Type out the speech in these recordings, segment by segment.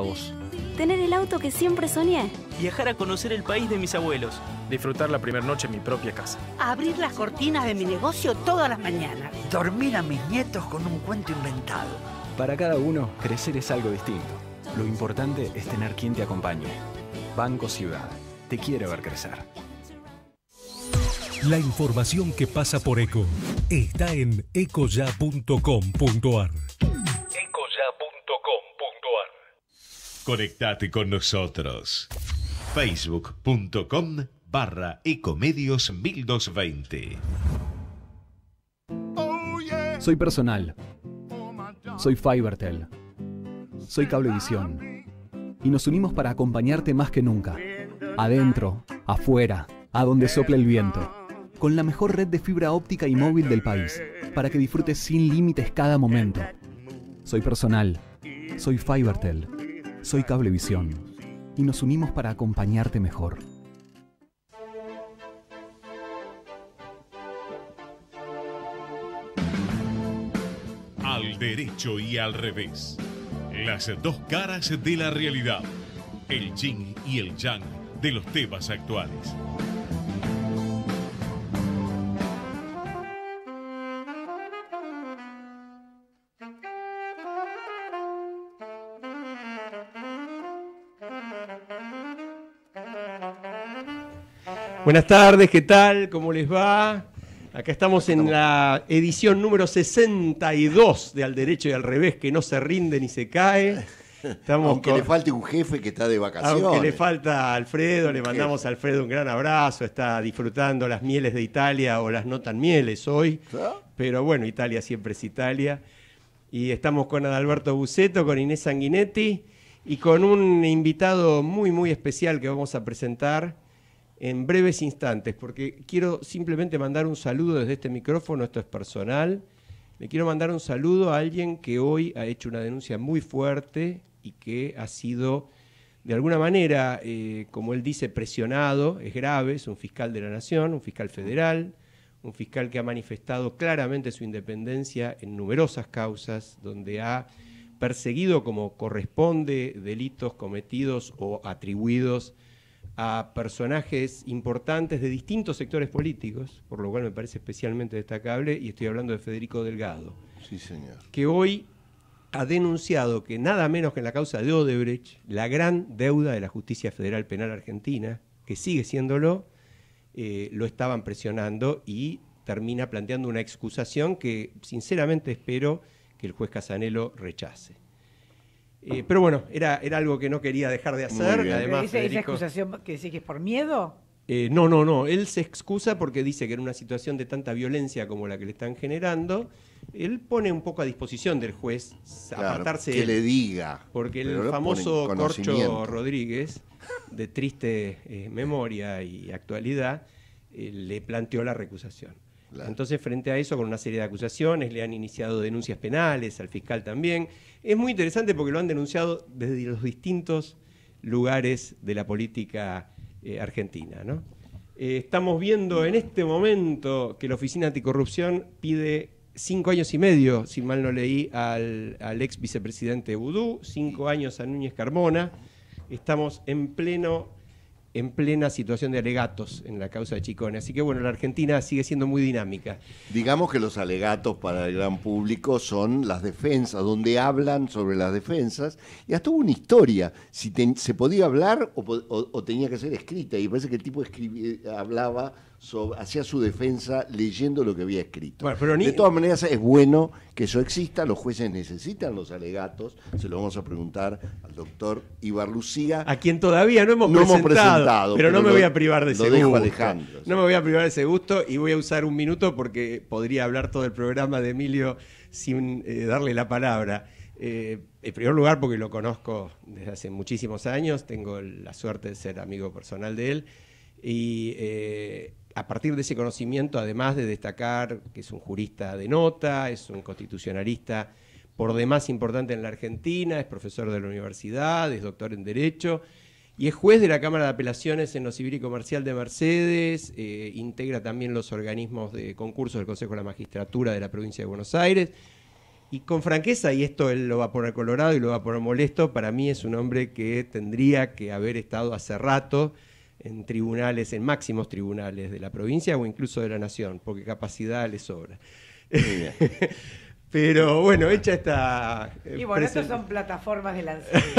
vos. Tener el auto que siempre soñé. Viajar a conocer el país de mis abuelos. Disfrutar la primera noche en mi propia casa. Abrir las cortinas de mi negocio todas las mañanas. Dormir a mis nietos con un cuento inventado. Para cada uno, crecer es algo distinto. Lo importante es tener quien te acompañe. Banco Ciudad. Te quiere ver crecer. La información que pasa por ECO está en ecoya.com.ar. Conectate con nosotros. Facebook.com barra Ecomedios 1220. Soy personal. Soy Fibertel. Soy Cablevisión. Y nos unimos para acompañarte más que nunca. Adentro, afuera, a donde sopla el viento. Con la mejor red de fibra óptica y móvil del país. Para que disfrutes sin límites cada momento. Soy personal. Soy Fibertel soy Cablevisión y nos unimos para acompañarte mejor. Al derecho y al revés. Las dos caras de la realidad. El yin y el yang de los temas actuales. Buenas tardes, ¿qué tal? ¿Cómo les va? Acá estamos en la edición número 62 de Al Derecho y Al Revés, que no se rinde ni se cae. Estamos Aunque le falte un jefe que está de vacaciones. Aunque le falta Alfredo, le mandamos a Alfredo un gran abrazo, está disfrutando las mieles de Italia o las no tan mieles hoy. Pero bueno, Italia siempre es Italia. Y estamos con Adalberto Buceto, con Inés Sanguinetti y con un invitado muy, muy especial que vamos a presentar en breves instantes, porque quiero simplemente mandar un saludo desde este micrófono, esto es personal. Le quiero mandar un saludo a alguien que hoy ha hecho una denuncia muy fuerte y que ha sido, de alguna manera, eh, como él dice, presionado, es grave, es un fiscal de la Nación, un fiscal federal, un fiscal que ha manifestado claramente su independencia en numerosas causas, donde ha perseguido como corresponde delitos cometidos o atribuidos a personajes importantes de distintos sectores políticos, por lo cual me parece especialmente destacable, y estoy hablando de Federico Delgado. Que hoy ha denunciado que nada menos que en la causa de Odebrecht, la gran deuda de la justicia federal penal argentina, que sigue siéndolo, eh, lo estaban presionando y termina planteando una excusación que sinceramente espero que el juez Casanelo rechace. Eh, pero bueno, era, algo que no quería dejar de hacer. Además, ¿Esa, excusación que dice que es por miedo? Eh, no, no, no. Él se excusa porque dice que en una situación de tanta violencia como la que le están generando, él pone un poco a disposición del juez apartarse. Claro, que le diga. Porque el famoso Corcho Rodríguez, de triste eh, memoria y actualidad, le planteó la recusación. Entonces, frente a eso, con una serie de acusaciones, le han iniciado denuncias penales, al fiscal también. Es muy interesante porque lo han denunciado desde los distintos lugares de la política eh, argentina. Eh, estamos viendo en este momento que la Oficina Anticorrupción pide cinco años y medio, si mal no leí, al, ex vicepresidente Vudú, cinco años a Núñez Carmona. Estamos en pleno en plena situación de alegatos en la causa de Chicone. Así que bueno, la Argentina sigue siendo muy dinámica. Digamos que los alegatos para el gran público son las defensas, donde hablan sobre las defensas, y hasta hubo una historia, si se podía hablar o, o, tenía que ser escrita, y parece que el tipo hablaba hacía su defensa leyendo lo que había escrito. De todas maneras, es bueno que eso exista, los jueces necesitan los alegatos, se lo vamos a preguntar al doctor Ibar Lucía A quien todavía no hemos, presentado, pero, no me voy a privar de ese gusto. no me voy a privar de ese gusto y voy a usar un minuto porque podría hablar todo el programa de Emilio sin eh, darle la palabra. Eh, en primer lugar, porque lo conozco desde hace muchísimos años, tengo la suerte de ser amigo personal de él. Y eh, a partir de ese conocimiento, además de destacar que es un jurista de nota, es un constitucionalista por demás importante en la Argentina, es profesor de la universidad, es doctor en Derecho y es juez de la Cámara de Apelaciones en lo Civil y Comercial de Mercedes, eh, integra también los organismos de concurso del Consejo de la Magistratura de la provincia de Buenos Aires. Y con franqueza, y esto lo va a poner colorado y lo va a poner molesto, para mí es un hombre que tendría que haber estado hace rato en tribunales, en máximos tribunales de la provincia o incluso de la nación, porque capacidad les sobra. Pero bueno, hecha esta. Eh, y bueno, estas son plataformas de lanzamiento.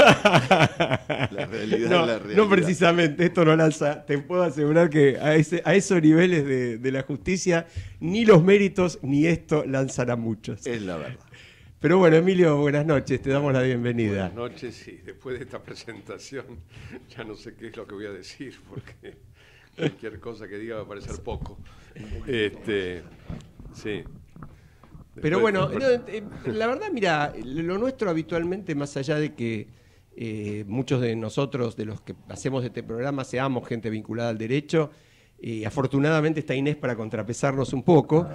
la realidad no, la realidad. No precisamente, esto no lanza. Te puedo asegurar que a, esos niveles de, de la justicia, ni los méritos ni esto lanzará muchos. Es la verdad. Pero bueno, Emilio, buenas noches, te damos la bienvenida. Buenas noches sí. después de esta presentación ya no sé qué es lo que voy a decir porque cualquier cosa que diga va a parecer poco. Este, sí. Pero bueno, eh, la verdad, mira, lo nuestro habitualmente, más allá de que eh, muchos de nosotros, de los que hacemos este programa, seamos gente vinculada al derecho, afortunadamente está Inés para contrapesarnos un poco,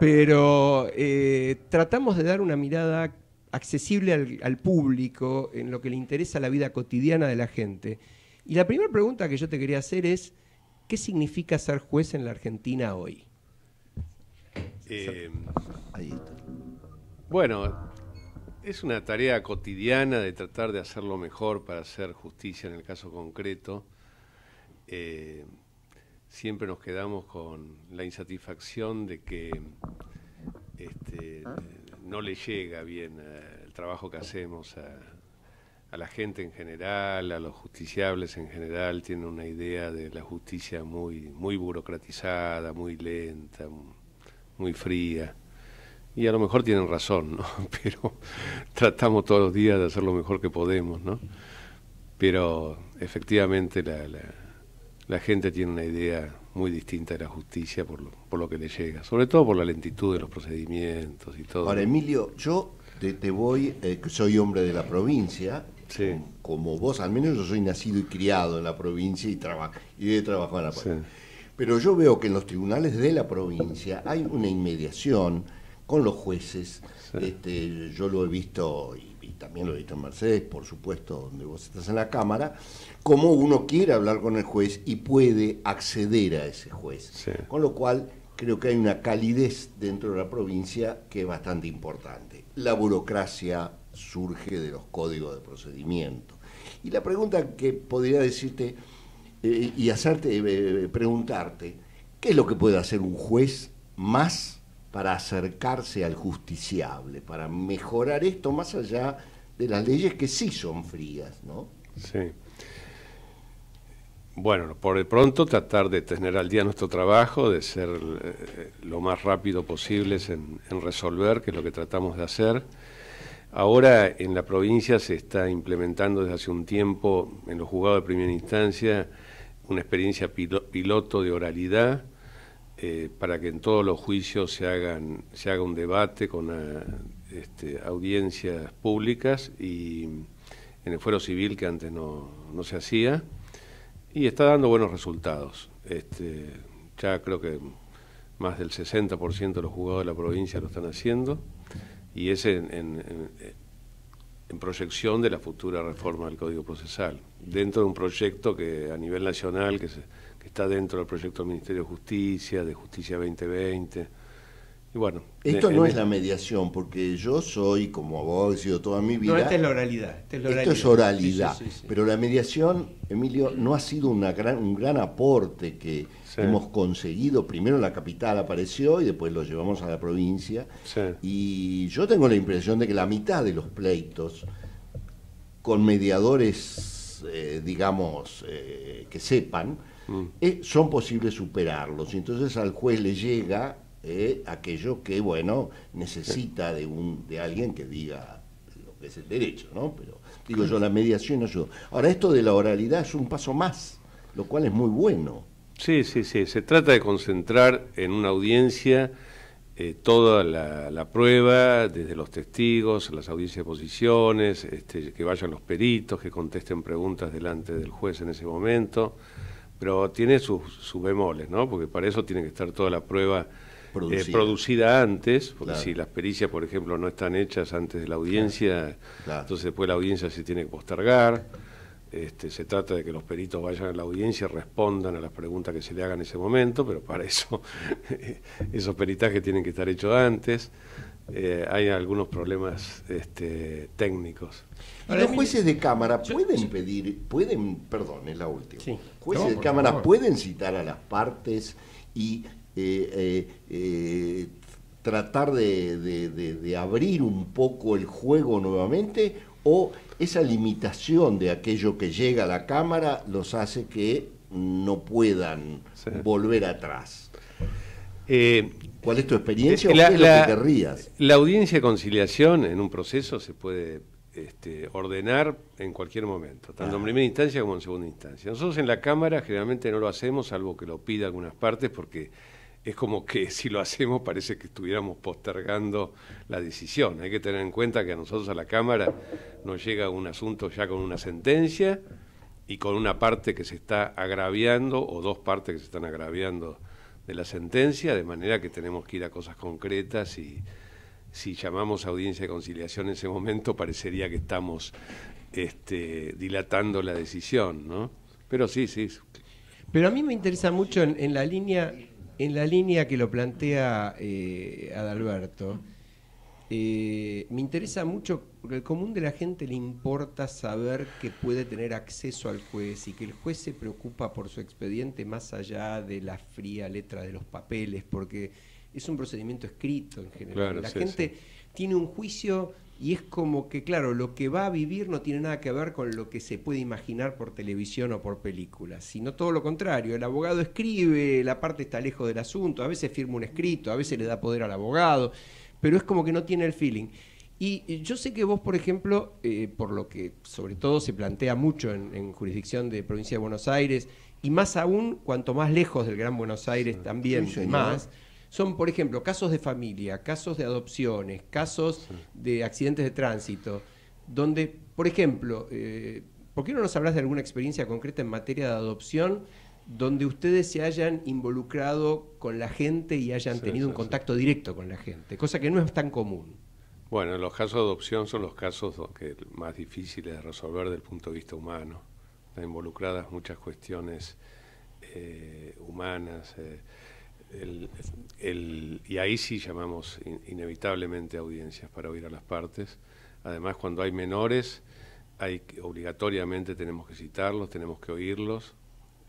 pero eh, tratamos de dar una mirada accesible al, público en lo que le interesa la vida cotidiana de la gente. Y la primera pregunta que yo te quería hacer es, ¿qué significa ser juez en la Argentina hoy? Eh, bueno, es una tarea cotidiana de tratar de hacer lo mejor para hacer justicia en el caso concreto. Eh, siempre nos quedamos con la insatisfacción de que este, no le llega bien eh, el trabajo que hacemos a, la gente en general, a los justiciables en general, tienen una idea de la justicia muy, muy burocratizada, muy lenta, muy fría. Y a lo mejor tienen razón, ¿no? Pero tratamos todos los días de hacer lo mejor que podemos, ¿no? Pero efectivamente la la gente tiene una idea muy distinta de la justicia por lo, por lo que le llega, sobre todo por la lentitud de los procedimientos y todo. Ahora, Emilio, yo te, voy, eh, soy hombre de la provincia, como, vos, al menos yo soy nacido y criado en la provincia y, y he trabajado en la provincia. Pero yo veo que en los tribunales de la provincia hay una inmediación con los jueces. Este, yo lo he visto y también lo he visto en Mercedes, por supuesto, donde vos estás en la Cámara, cómo uno quiere hablar con el juez y puede acceder a ese juez. Con lo cual, creo que hay una calidez dentro de la provincia que es bastante importante. La burocracia surge de los códigos de procedimiento. Y la pregunta que podría decirte eh, y hacerte eh, preguntarte, ¿qué es lo que puede hacer un juez más para acercarse al justiciable, para mejorar esto más allá de las leyes que sí son frías, ¿no? Sí. Bueno, por el pronto tratar de tener al día nuestro trabajo, de ser eh, lo más rápido posible en, resolver, que es lo que tratamos de hacer. Ahora en la provincia se está implementando desde hace un tiempo en los juzgados de primera instancia una experiencia piloto de oralidad eh, para que en todos los juicios se, hagan, se haga un debate con eh, este, audiencias públicas y en el fuero civil que antes no, se hacía y está dando buenos resultados. Este, ya creo que más del 60% de los jugadores de la provincia lo están haciendo y es en, en, proyección de la futura reforma del Código Procesal, dentro de un proyecto que a nivel nacional que se está dentro del proyecto del Ministerio de Justicia, de Justicia 2020. Y bueno, esto no es la mediación, porque yo soy, como abogado he sido toda mi vida. No, esta es la oralidad. Esto es oralidad. pero la mediación, Emilio, no ha sido una gran, un gran aporte que hemos conseguido. Primero la capital apareció y después lo llevamos a la provincia. Y yo tengo la impresión de que la mitad de los pleitos con mediadores, eh, digamos, eh, que sepan, eh, son posibles superarlos. y Entonces al juez le llega eh, aquello que, bueno, necesita de, un, de alguien que diga lo que es el derecho, ¿no? Pero digo yo, la mediación ayuda. Ahora, esto de la oralidad es un paso más, lo cual es muy bueno. Sí, sí, sí. Se trata de concentrar en una audiencia eh, toda la, la, prueba, desde los testigos, las audiencias de posiciones, este, que vayan los peritos, que contesten preguntas delante del juez en ese momento pero tiene sus, sus bemoles, ¿no? Porque para eso tiene que estar toda la prueba eh, producida, antes, porque si las pericias, por ejemplo, no están hechas antes de la audiencia, entonces después la audiencia se tiene que postergar. Este, se trata de que los peritos vayan a la audiencia, y respondan a las preguntas que se le hagan en ese momento, pero para eso esos peritajes tienen que estar hechos antes. Eh, hay algunos problemas este, técnicos. los jueces de cámara pueden pedir, pueden, perdón, es la última. Jueces de cámara pueden citar a las partes y eh, eh, tratar de, abrir un poco el juego nuevamente o esa limitación de aquello que llega a la cámara los hace que no puedan volver atrás. ¿Cuál es tu experiencia la, o qué es lo que querrías? La audiencia de conciliación en un proceso se puede este, ordenar en cualquier momento, tanto en ah. primera instancia como en segunda instancia. Nosotros en la Cámara generalmente no lo hacemos, salvo que lo pida algunas partes, porque es como que si lo hacemos parece que estuviéramos postergando la decisión. Hay que tener en cuenta que a nosotros a la Cámara nos llega un asunto ya con una sentencia y con una parte que se está agraviando o dos partes que se están agraviando de la sentencia, de manera que tenemos que ir a cosas concretas y si llamamos a audiencia de conciliación en ese momento parecería que estamos este, dilatando la decisión, ¿no? Pero sí, sí. Pero a mí me interesa mucho en, la línea en la línea que lo plantea eh, Adalberto eh, me interesa mucho, porque al común de la gente le importa saber que puede tener acceso al juez y que el juez se preocupa por su expediente más allá de la fría letra de los papeles, porque es un procedimiento escrito en general. la gente tiene un juicio y es como que, claro, lo que va a vivir no tiene nada que ver con lo que se puede imaginar por televisión o por película, sino todo lo contrario. El abogado escribe, la parte está lejos del asunto, a veces firma un escrito, a veces le da poder al abogado pero es como que no tiene el feeling. Y yo sé que vos, por ejemplo, eh, por lo que sobre todo se plantea mucho en, jurisdicción de provincia de Buenos Aires, y más aún cuanto más lejos del Gran Buenos Aires también, más, son, por ejemplo, casos de familia, casos de adopciones, casos de accidentes de tránsito, donde, por ejemplo, eh, ¿por qué no nos hablas de alguna experiencia concreta en materia de adopción? donde ustedes se hayan involucrado con la gente y hayan tenido un contacto directo con la gente, cosa que no es tan común. Bueno, los casos de adopción son los casos que más difíciles de resolver desde el punto de vista humano. Están involucradas muchas cuestiones eh, humanas. Eh, y ahí sí llamamos inevitablemente audiencias para oír a las partes. Además, cuando hay menores, hay, obligatoriamente tenemos que citarlos, tenemos que oírlos,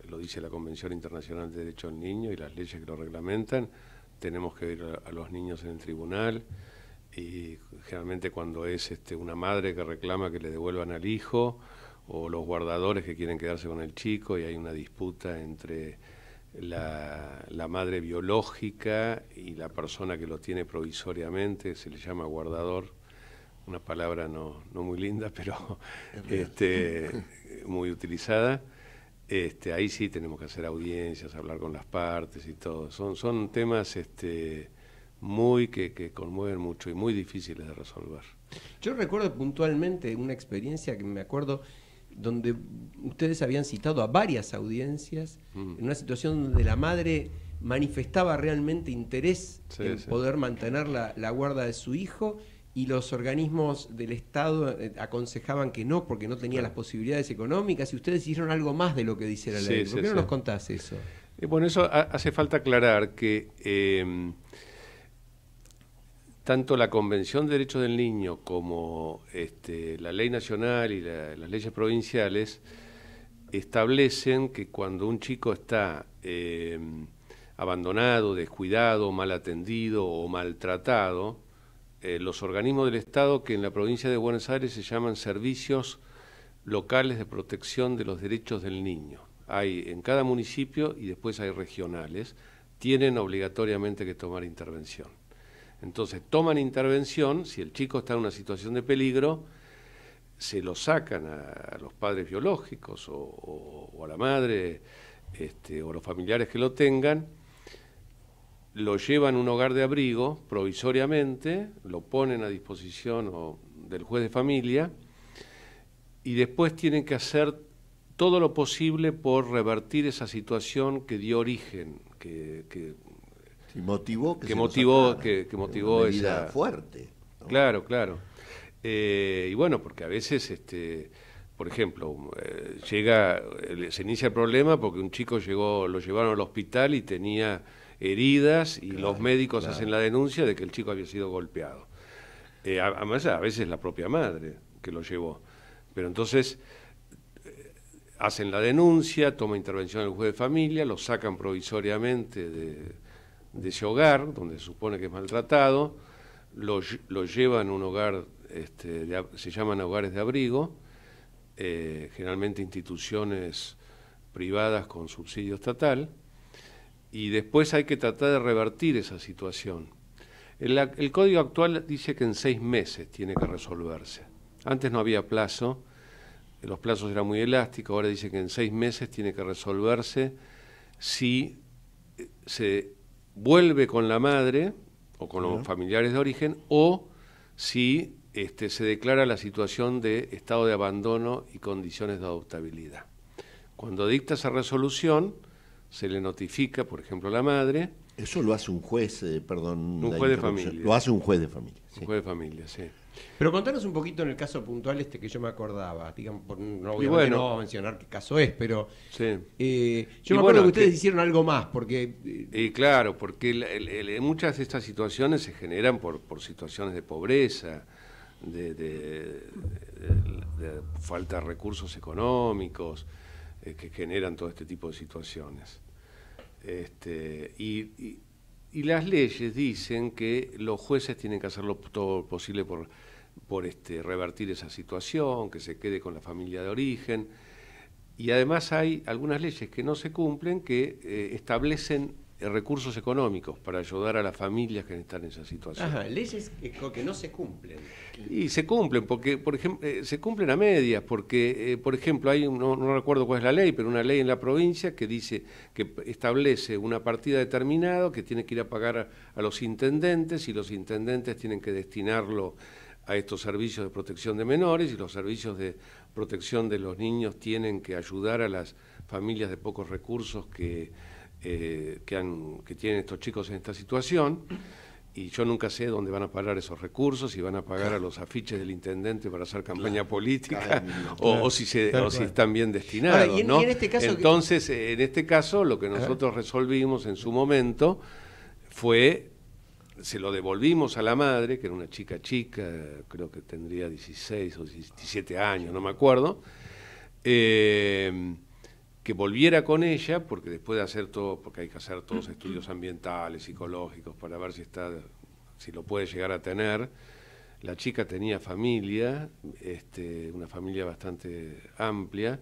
lo dice la Convención Internacional de Derecho al Niño y las leyes que lo reglamentan, tenemos que ir a, los niños en el tribunal y generalmente cuando es este, una madre que reclama que le devuelvan al hijo o los guardadores que quieren quedarse con el chico y hay una disputa entre la, la madre biológica y la persona que lo tiene provisoriamente, se le llama guardador, una palabra no, no muy linda, pero este, muy utilizada. Este, ahí sí tenemos que hacer audiencias, hablar con las partes y todo. Son, temas este, muy que, conmueven mucho y muy difíciles de resolver. Yo recuerdo puntualmente una experiencia que me acuerdo donde ustedes habían citado a varias audiencias mm. en una situación donde la madre manifestaba realmente interés en poder mantener la, la guarda de su hijo y los organismos del Estado eh, aconsejaban que no porque no tenía las posibilidades económicas y ustedes hicieron algo más de lo que dice la ley. ¿Por qué no nos contás eso? Eh, bueno, eso hace falta aclarar que em, tanto la Convención de Derechos del Niño como este, la ley nacional y las leyes provinciales establecen que cuando un chico está em, abandonado, descuidado, mal atendido o maltratado, eh, los organismos del Estado que en la provincia de Buenos Aires se llaman servicios locales de protección de los derechos del niño. Hay en cada municipio y después hay regionales, tienen obligatoriamente que tomar intervención. Entonces toman intervención, si el chico está en una situación de peligro, se lo sacan a, los padres biológicos o, a la madre o este, o los familiares que lo tengan, lo llevan a un hogar de abrigo provisoriamente, lo ponen a disposición o, del juez de familia y después tienen que hacer todo lo posible por revertir esa situación que dio origen, que, motivó que, motivó que, motivó esa fuerte. Claro, claro. Eh, y bueno, porque a veces este por ejemplo, eh, llega eh, se inicia el problema porque un chico llegó lo llevaron al hospital y tenía heridas y los médicos hacen la denuncia de que el chico había sido golpeado. Eh, a veces la propia madre que lo llevó. Pero entonces eh, hacen la denuncia, toma intervención el juez de familia, lo sacan provisoriamente de, de ese hogar, donde se supone que es maltratado, lo, llevan a un hogar, este, se llaman hogares de abrigo, eh, generalmente instituciones privadas con subsidio estatal, y después hay que tratar de revertir esa situación. El, código actual dice que en seis meses tiene que resolverse. Antes no había plazo, los plazos eran muy elásticos, ahora dice que en seis meses tiene que resolverse si eh, se vuelve con la madre o con los familiares de origen o si este, se declara la situación de estado de abandono y condiciones de adoptabilidad. Cuando dicta esa resolución, se le notifica, por ejemplo, a la madre. Eso lo hace un juez, eh, perdón. Un juez de familia. Lo hace un juez de familia. Un juez de familia, sí. Pero contanos un poquito en el caso puntual este que yo me acordaba. no, voy a mencionar qué caso es, pero. Sí. Eh, yo me acuerdo que ustedes hicieron algo más, porque. Eh, claro, porque muchas de estas situaciones se generan por, situaciones de pobreza, de falta de recursos económicos eh, que generan todo este tipo de situaciones. Este, y, las leyes dicen que los jueces tienen que hacerlo todo lo posible por, por este, revertir esa situación, que se quede con la familia de origen. Y además hay algunas leyes que no se cumplen que eh, establecen eh, recursos económicos para ayudar a las familias que están en esa situación. leyes que, no se cumplen. Y se cumplen, porque, por ejemplo, eh, se cumplen a medias, porque, eh, por ejemplo, hay, no, recuerdo cuál es la ley, pero una ley en la provincia que dice, que establece una partida determinada que tiene que ir a pagar a los intendentes y los intendentes tienen que destinarlo a estos servicios de protección de menores y los servicios de protección de los niños tienen que ayudar a las familias de pocos recursos que eh, que, tienen estos chicos en esta situación y yo nunca sé dónde van a parar esos recursos, si van a pagar a los afiches del intendente para hacer campaña política o, si están bien destinados. ¿no? Este Entonces, eh, en este caso, lo que nosotros resolvimos en su momento fue, se lo devolvimos a la madre, que era una chica chica, creo que tendría 16 o 17 años, no me acuerdo, eh, que volviera con ella, porque después de hacer todo, porque hay que hacer todos estudios ambientales, psicológicos, para ver si está, si lo puede llegar a tener. La chica tenía familia, este, una familia bastante amplia,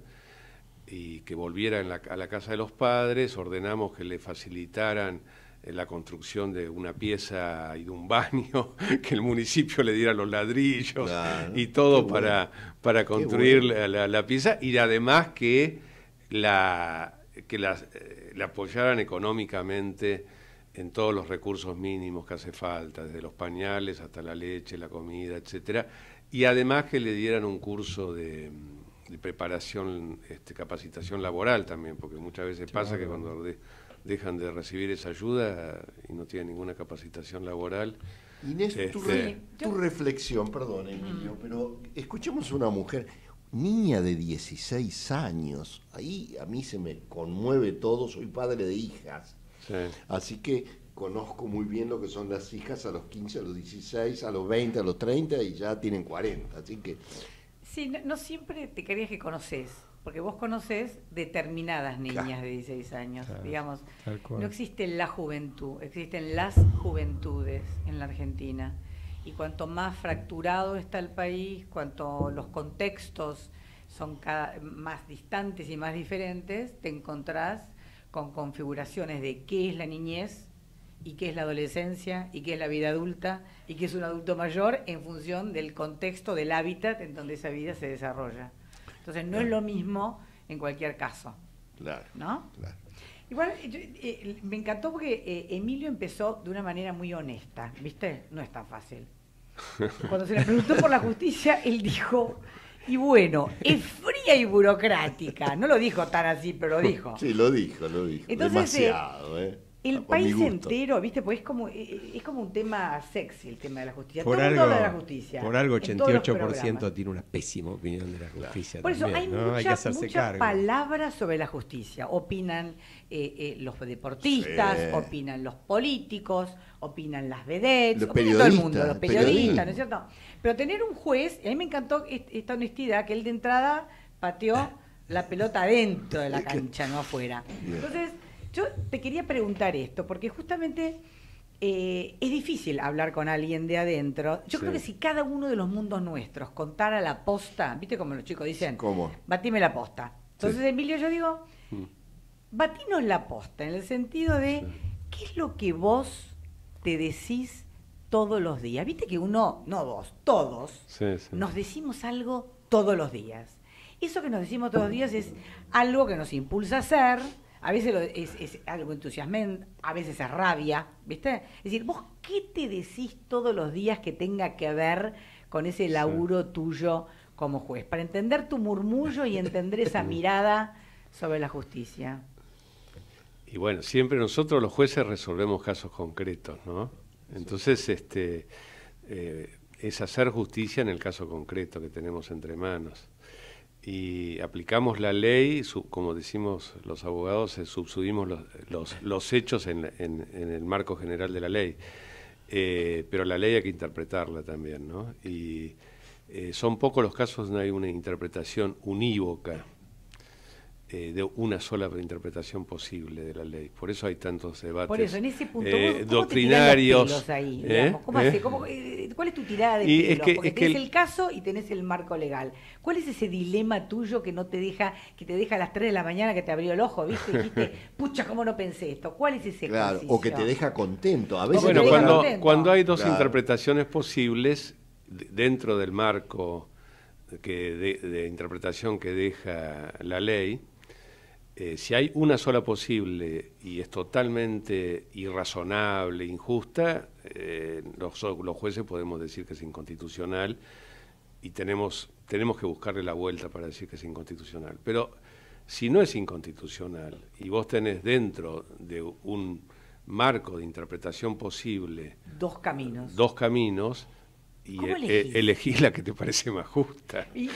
y que volviera a la casa de los padres, ordenamos que le facilitaran eh, la construcción de una pieza y de un baño, que el municipio le diera los ladrillos y todo para, para construir la, pieza, y además que la, que las, eh, la apoyaran económicamente en todos los recursos mínimos que hace falta, desde los pañales hasta la leche, la comida, etcétera, y además que le dieran un curso de, preparación, este, capacitación laboral también, porque muchas veces pasa que cuando dejan de recibir esa ayuda y no tienen ninguna capacitación laboral. Inés, tu, este, reflexión, perdón Emilio, pero escuchemos una mujer, niña de 16 años, ahí a mí se me conmueve todo, soy padre de hijas, así que conozco muy bien lo que son las hijas a los 15, a los 16, a los 20, a los 30 y ya tienen 40, así que... Sí, no, siempre te querías que conoces, porque vos conoces determinadas niñas de 16 años, digamos. No existe la juventud, existen las juventudes en la Argentina y cuanto más fracturado está el país, cuanto los contextos son cada, más distantes y más diferentes, te encontrás con configuraciones de qué es la niñez y qué es la adolescencia y qué es la vida adulta y qué es un adulto mayor en función del contexto, del hábitat en donde esa vida se desarrolla. Entonces no es lo mismo en cualquier caso. Claro. ¿No? Claro. Igual, eh, me encantó porque eh, Emilio empezó de una manera muy honesta, ¿viste? No es tan fácil. Cuando se le preguntó por la justicia, él dijo, y bueno, es fría y burocrática. No lo dijo tan así, pero lo dijo. Sí, lo dijo, lo dijo. Entonces, eh, Demasiado, ¿eh? El país entero, ¿viste? Pues es como, eh, eh, es como un tema sexy el tema de la justicia. Por algo, la justicia. Por algo 88% tiene una pésima opinión de la justicia. Por eso hay muchas muchas palabras sobre la justicia. Opinan eh, los deportistas, opinan los políticos, opinan las vedettes, todo el mundo, los periodistas, ¿no es cierto? Pero tener un juez, a mí me encantó esta honestidad, que él de entrada pateó la pelota adentro de la cancha, no afuera. Entonces yo te quería preguntar esto, porque justamente eh, es difícil hablar con alguien de adentro. Yo creo que si cada uno de los mundos nuestros contara la posta, ¿viste como los chicos dicen? ¿Cómo? Batime la posta. Entonces, Emilio, yo digo, mm. batinos la posta, en el sentido de, ¿qué es lo que vos te decís todos los días? Viste que uno, no vos, todos, nos decimos algo todos los días. Eso que nos decimos todos los días es algo que nos impulsa a ser a veces es, algo entusiasmante, a veces es rabia, ¿viste? Es decir, vos qué te decís todos los días que tenga que ver con ese laburo tuyo como juez, para entender tu murmullo y entender esa mirada sobre la justicia. Y bueno, siempre nosotros los jueces resolvemos casos concretos, ¿no? Entonces, este, eh, es hacer justicia en el caso concreto que tenemos entre manos y aplicamos la ley, como decimos los abogados, eh, subsudimos los, los, hechos en, el marco general de la ley. Eh, pero la ley hay que interpretarla también, ¿no? Y eh, son pocos los casos donde hay una interpretación unívoca eh, de una sola interpretación posible de la ley. Por eso hay tantos debates. Por eso, en ese punto, doctrinarios. ¿Cuál es tu tirada de y Porque tenés el... caso y tenés el marco legal. ¿Cuál es ese dilema tuyo que no te deja, que te deja a las 3 de la mañana que te abrió el ojo, viste? Y dijiste, pucha, ¿cómo no pensé esto? ¿Cuál es ese claro, O que te deja contento. A veces bueno, cuando, cuando hay dos interpretaciones posibles dentro del marco de interpretación que deja la ley, eh, si hay una sola posible y es totalmente irrazonable, injusta, eh, los, los, jueces podemos decir que es inconstitucional y tenemos, tenemos que buscarle la vuelta para decir que es inconstitucional. Pero si no es inconstitucional y vos tenés dentro de un marco de interpretación posible dos caminos, dos caminos y e-, e-, elegís? la que te parece más justa. ¿Y,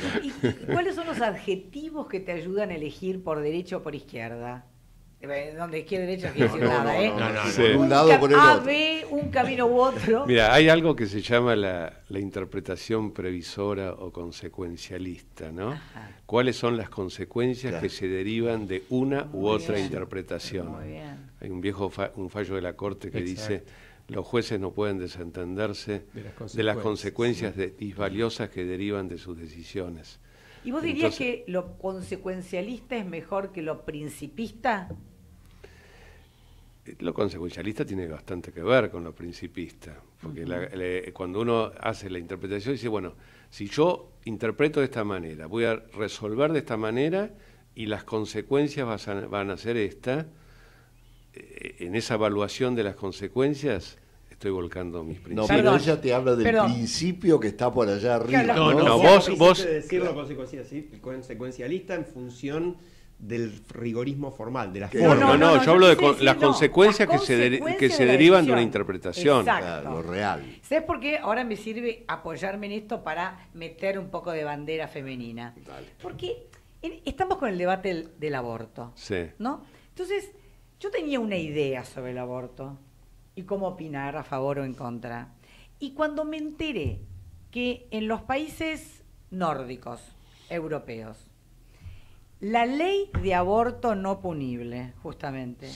cuáles son los adjetivos que te ayudan a elegir por derecha o por izquierda? Eh, donde izquierda y derecha no quiere nada, ¿eh? No, no, no. Un lado el B, un camino u otro. Mira, hay algo que se llama la, interpretación previsora o consecuencialista, ¿no? ¿Cuáles son las consecuencias que se derivan de una u otra interpretación? Muy bien. Hay un viejo un fallo de la corte que dice los jueces no pueden desentenderse de las consecuencias, disvaliosas que derivan de sus decisiones. ¿Y vos dirías que lo consecuencialista es mejor que lo principista? Lo consecuencialista tiene bastante que ver con lo principista, porque cuando uno hace la interpretación dice, bueno, si yo interpreto de esta manera, voy a resolver de esta manera y las consecuencias van a, ser estas. Eh, en esa evaluación de las consecuencias estoy volcando mis principios. No, pero ella te habla del principio que está por allá arriba. No, no, no vos... vos El consecuencialista en función del rigorismo formal, de la forma. No, no, no, yo hablo de las consecuencias que, se, que se derivan de una interpretación. Exacto. lo real. ¿Sabes por qué ahora me sirve apoyarme en esto para meter un poco de bandera femenina? Dale. Porque estamos con el debate del, del aborto. Sí. ¿No? Entonces yo tenía una idea sobre el aborto y cómo opinar a favor o en contra. Y cuando me enteré que en los países nórdicos, europeos, la ley de aborto no punible, justamente,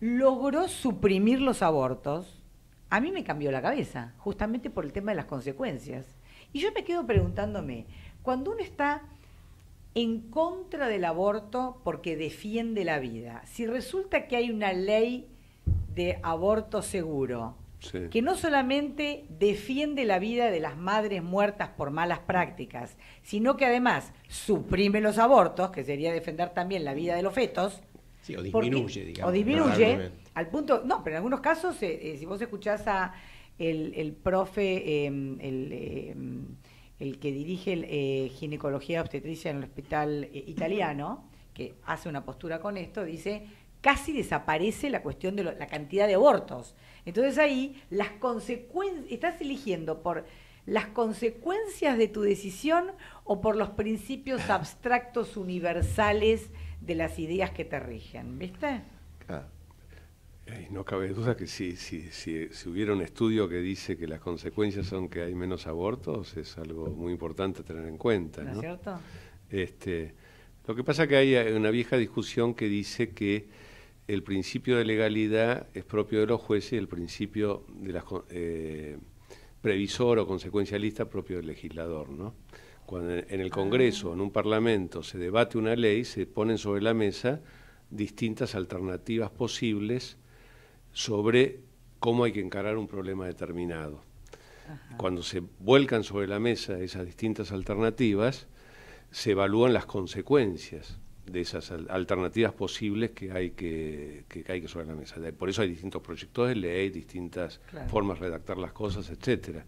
logró suprimir los abortos, a mí me cambió la cabeza, justamente por el tema de las consecuencias. Y yo me quedo preguntándome, cuando uno está en contra del aborto porque defiende la vida. Si resulta que hay una ley de aborto seguro, que no solamente defiende la vida de las madres muertas por malas prácticas, sino que además suprime los abortos, que sería defender también la vida de los fetos. o disminuye, digamos. O disminuye, al punto, no, pero en algunos casos, eh, eh, si vos escuchás a el, profe, em, em, el que dirige eh, ginecología obstetricia en el hospital eh, italiano, que hace una postura con esto, dice casi desaparece la cuestión de la cantidad de abortos. Entonces ahí las consecuencias, estás eligiendo por las consecuencias de tu decisión o por los principios abstractos universales de las ideas que te rigen, ¿viste? no cabe duda que si, si, hubiera un estudio que dice que las consecuencias son que hay menos abortos, es algo muy importante tener en cuenta. ¿No, cierto? Este, lo que pasa es que hay eh, una vieja discusión que dice que el principio de legalidad es propio de los jueces y el principio de eh, previsor o consecuencialista propio del legislador. Cuando en el ah. Congreso, en un Parlamento, se debate una ley, se ponen sobre la mesa distintas alternativas posibles sobre cómo hay que encarar un problema determinado. Cuando se vuelcan sobre la mesa esas distintas alternativas, se evalúan las consecuencias de esas alternativas posibles que hay que, que sobre la mesa. Por eso hay distintos proyectos de ley, distintas formas de redactar las cosas, etcétera.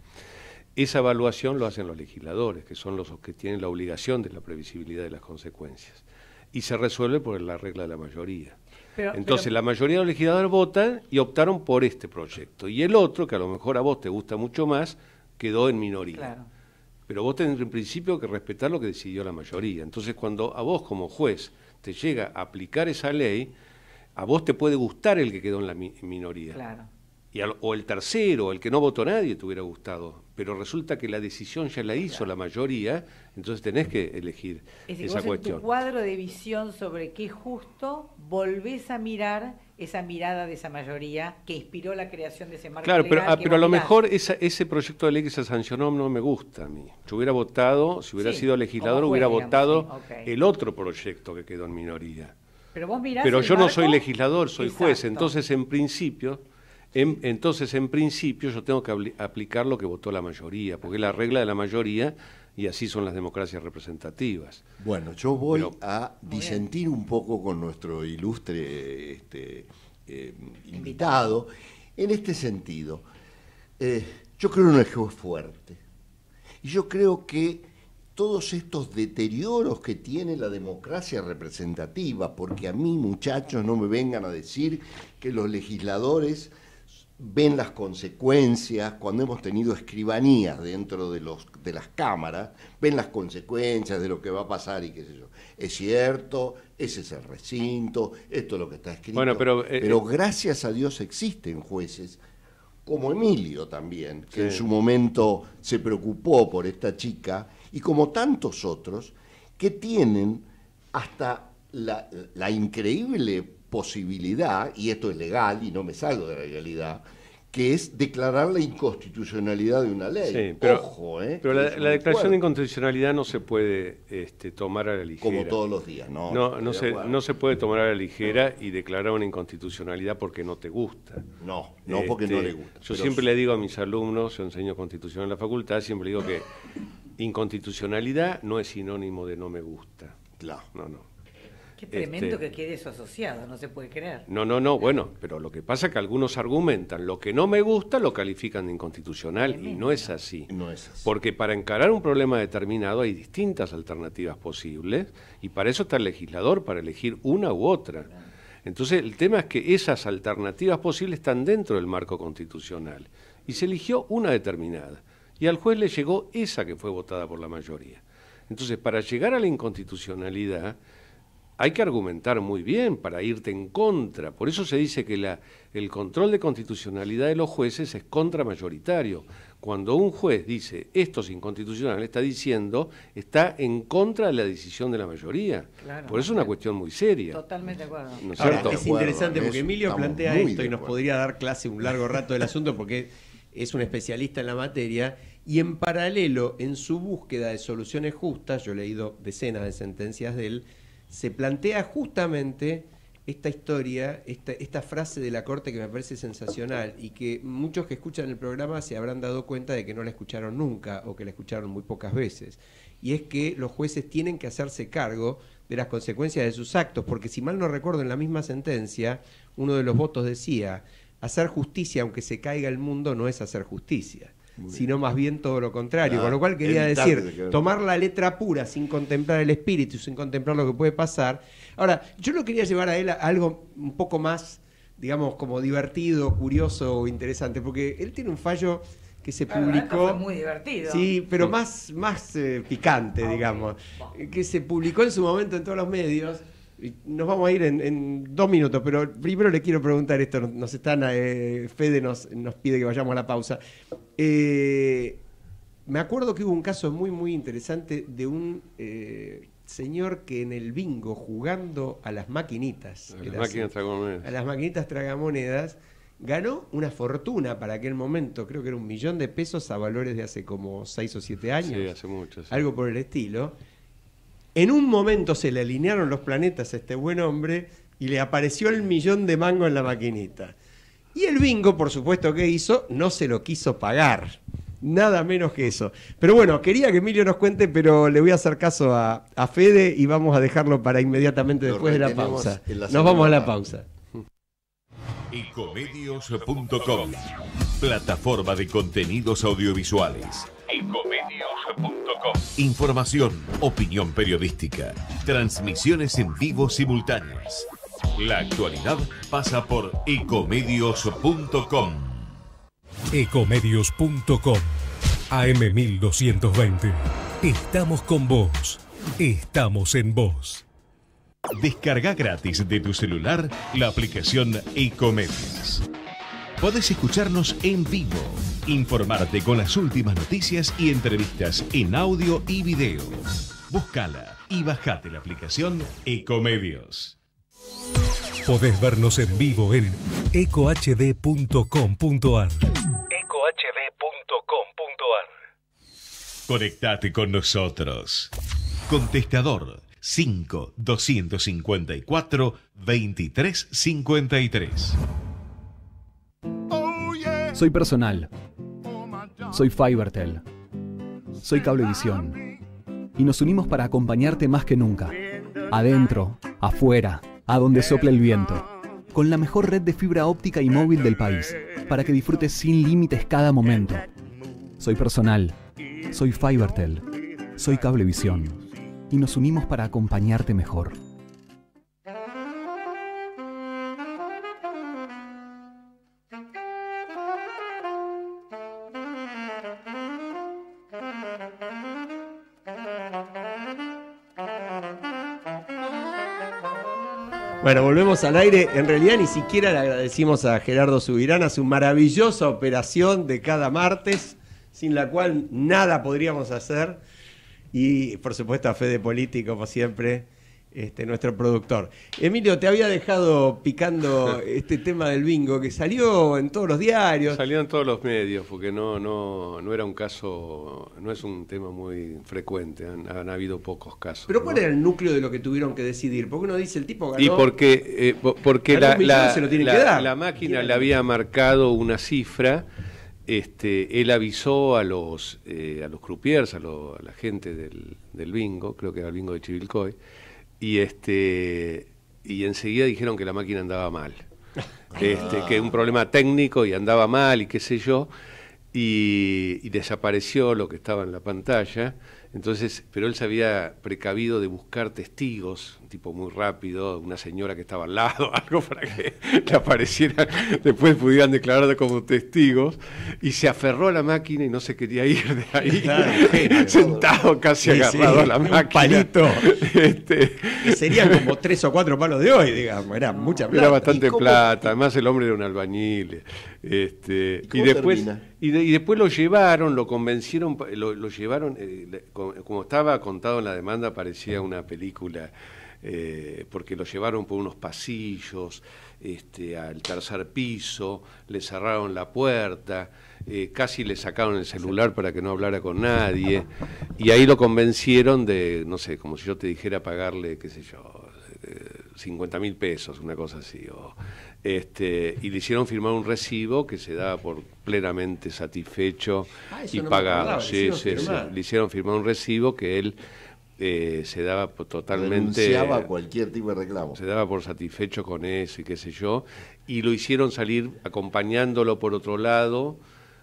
Esa evaluación lo hacen los legisladores, que son los que tienen la obligación de la previsibilidad de las consecuencias. Y se resuelve por la regla de la mayoría. Entonces la mayoría de los legisladores votan y optaron por este proyecto. Y el otro, que a lo mejor a vos te gusta mucho más, quedó en minoría. Pero vos tenés en principio que respetar lo que decidió la mayoría. Entonces cuando a vos como juez te llega a aplicar esa ley, a vos te puede gustar el que quedó en la minoría. Claro o el tercero, el que no votó nadie, te hubiera gustado. Pero resulta que la decisión ya la hizo la mayoría, entonces tenés que elegir esa cuestión. cuadro de visión sobre qué es justo, volvés a mirar esa mirada de esa mayoría que inspiró la creación de ese marco claro, pero, ah, pero a lo mejor ese proyecto de ley que se sancionó no me gusta a mí. Yo hubiera votado, si hubiera sido legislador, hubiera votado el otro proyecto que quedó en minoría. Pero, vos mirás Pero yo no soy legislador, soy juez, entonces en principio entonces, en principio, yo tengo que aplicar lo que votó la mayoría, porque es la regla de la mayoría y así son las democracias representativas. Bueno, yo voy a disentir un poco con nuestro ilustre este, eh, invitado en este sentido. Eh, yo creo en el juego fuerte. Y yo creo que todos estos deterioros que tiene la democracia representativa, porque a mí muchachos no me vengan a decir que los legisladores ven las consecuencias, cuando hemos tenido escribanías dentro de, los, de las cámaras, ven las consecuencias de lo que va a pasar y qué sé yo. Es cierto, ese es el recinto, esto es lo que está escrito. pero, eh, eh, gracias a Dios existen jueces, como Emilio también, que en su momento se preocupó por esta chica, y como tantos otros, que tienen hasta la, la increíble posibilidad, y esto es legal y no me salgo de la realidad que es declarar la inconstitucionalidad de una ley. pero, Ojo, ¿eh? Pero la, declaración de inconstitucionalidad no se puede este, tomar a la ligera. Como todos los días, ¿no? No, no, se, no se, puede tomar a la ligera y declarar una inconstitucionalidad porque no te gusta. No, no porque no le este, gusta. Yo siempre le digo a mis alumnos, yo enseño constitución en la facultad, siempre digo que inconstitucionalidad no es sinónimo de no me gusta. Claro. No, no. Qué tremendo este, que quede eso asociado, no se puede creer. No, no, no, bueno, pero lo que pasa es que algunos argumentan lo que no me gusta lo califican de inconstitucional y no es así. No es así. Porque para encarar un problema determinado hay distintas alternativas posibles y para eso está el legislador, para elegir una u otra. Entonces, el tema es que esas alternativas posibles están dentro del marco constitucional y se eligió una determinada y al juez le llegó esa que fue votada por la mayoría. Entonces, para llegar a la inconstitucionalidad, hay que argumentar muy bien para irte en contra. Por eso se dice que el control de constitucionalidad de los jueces es contramayoritario. Cuando un juez dice esto es inconstitucional, está diciendo está en contra de la decisión de la mayoría. Por eso es una cuestión muy seria. Totalmente de acuerdo. es interesante porque Emilio plantea esto y nos podría dar clase un largo rato del asunto porque es un especialista en la materia. Y en paralelo, en su búsqueda de soluciones justas, yo he leído decenas de sentencias de él, se plantea justamente esta historia, esta, frase de la corte que me parece sensacional y que muchos que escuchan el programa se habrán dado cuenta de que no la escucharon nunca o que la escucharon muy pocas veces. Y es que los jueces tienen que hacerse cargo de las consecuencias de sus actos, porque si mal no recuerdo en la misma sentencia, uno de los votos decía, hacer justicia aunque se caiga el mundo no es hacer justicia sino más bien todo lo contrario. Con lo cual quería decir, tomar la letra pura sin contemplar el espíritu, sin contemplar lo que puede pasar. Ahora, yo lo quería llevar a él a algo un poco más, digamos, como divertido, curioso o interesante, porque él tiene un fallo que se publicó. muy divertido. Sí, pero más, más eh, picante, ah, digamos. Que se publicó en su momento en todos los medios nos vamos a ir en, dos minutos, pero primero le quiero preguntar esto. Nos están, eh, Fede nos, pide que vayamos a la pausa. Eh, me acuerdo que hubo un caso muy, muy interesante de un eh, señor que en el bingo, jugando a las maquinitas, a las, maquinitas tragamonedas, ganó una fortuna para aquel momento, creo que era un millón de pesos a valores de hace como seis o siete años. Sí, hace mucho. Algo por el estilo en un momento se le alinearon los planetas a este buen hombre y le apareció el millón de mango en la maquinita. Y el bingo, por supuesto, que hizo? No se lo quiso pagar. Nada menos que eso. Pero bueno, quería que Emilio nos cuente, pero le voy a hacer caso a, Fede y vamos a dejarlo para inmediatamente después de la pausa. nos vamos a la pausa. Plataforma de contenidos audiovisuales. Información, opinión periodística, transmisiones en vivo simultáneas. La actualidad pasa por ecomedios.com. Ecomedios.com AM1220. Estamos con vos. Estamos en vos. Descarga gratis de tu celular la aplicación Ecomedios. Podés escucharnos en vivo Informarte con las últimas noticias y entrevistas en audio y video. Búscala y bajate la aplicación Ecomedios. Podés vernos en vivo en ecohd.com.ar. ecohd.com.ar. Conectate con nosotros. Contestador 5 254 23 Soy personal soy FiberTel, Soy Cablevisión. Y nos unimos para acompañarte más que nunca. Adentro, afuera, a donde sopla el viento. Con la mejor red de fibra óptica y móvil del país, para que disfrutes sin límites cada momento. Soy personal. Soy FiberTel, Soy Cablevisión. Y nos unimos para acompañarte mejor. Bueno, volvemos al aire. En realidad ni siquiera le agradecimos a Gerardo a su maravillosa operación de cada martes, sin la cual nada podríamos hacer. Y por supuesto a Fede Político, como siempre. Este, nuestro productor. Emilio, te había dejado picando este tema del bingo que salió en todos los diarios. Salió en todos los medios, porque no, no, no era un caso, no es un tema muy frecuente, han, habido pocos casos. Pero ¿cuál era el núcleo de lo que tuvieron que decidir? Porque uno dice, el tipo ganó. Y porque, eh, porque la, la, máquina le había marcado una cifra. Este, él avisó a los, eh, a los croupiers, a, a la gente del, del, bingo, creo que era el bingo de Chivilcoy, y este y enseguida dijeron que la máquina andaba mal. Este, que un problema técnico y andaba mal y qué sé yo, y desapareció lo que estaba en la pantalla. Entonces, pero él se había precavido de buscar testigos, tipo muy rápido, una señora que estaba al lado, algo para que le apareciera, después pudieran declarar como testigos, y se aferró a la máquina y no se quería ir de ahí, sentado casi agarrado a la máquina. palito. Este, Serían como tres o cuatro palos de hoy, digamos, era mucha plata. Era bastante plata, además el hombre era un albañil. Este, ¿Y, después, y, después lo llevaron, lo convencieron, lo, llevaron, eh, como estaba contado en la demanda, parecía una película, eh, porque lo llevaron por unos pasillos, este, al tercer piso, le cerraron la puerta, eh, casi le sacaron el celular para que no hablara con nadie, y ahí lo convencieron de, no sé, como si yo te dijera pagarle, qué sé yo, 50 mil pesos, una cosa así, o este, y le hicieron firmar un recibo que se daba por plenamente satisfecho ah, y pagado. le hicieron firmar un recibo que él eh, se daba totalmente. Renunciaba cualquier tipo de reclamo. Se daba por satisfecho con eso y qué sé yo. Y lo hicieron salir acompañándolo por otro lado,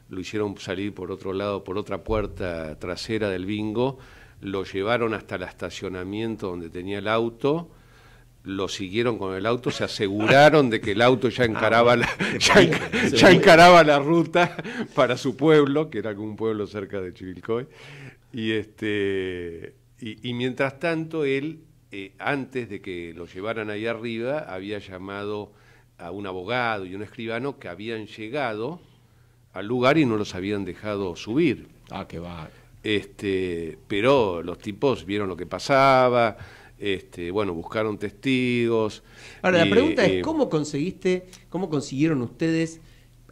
lo hicieron salir por otro lado, por otra puerta trasera del bingo, lo llevaron hasta el estacionamiento donde tenía el auto lo siguieron con el auto, se aseguraron de que el auto ya ah, encaraba, la, ya, encaraba la ruta para su pueblo, que era un pueblo cerca de Chivilcoy. Y, este, y, mientras tanto, él, eh, antes de que lo llevaran ahí arriba, había llamado a un abogado y un escribano que habían llegado al lugar y no los habían dejado subir. Ah, qué va. Este, pero los tipos vieron lo que pasaba este, bueno, buscaron testigos. Ahora, la pregunta es, eh, ¿cómo conseguiste, cómo consiguieron ustedes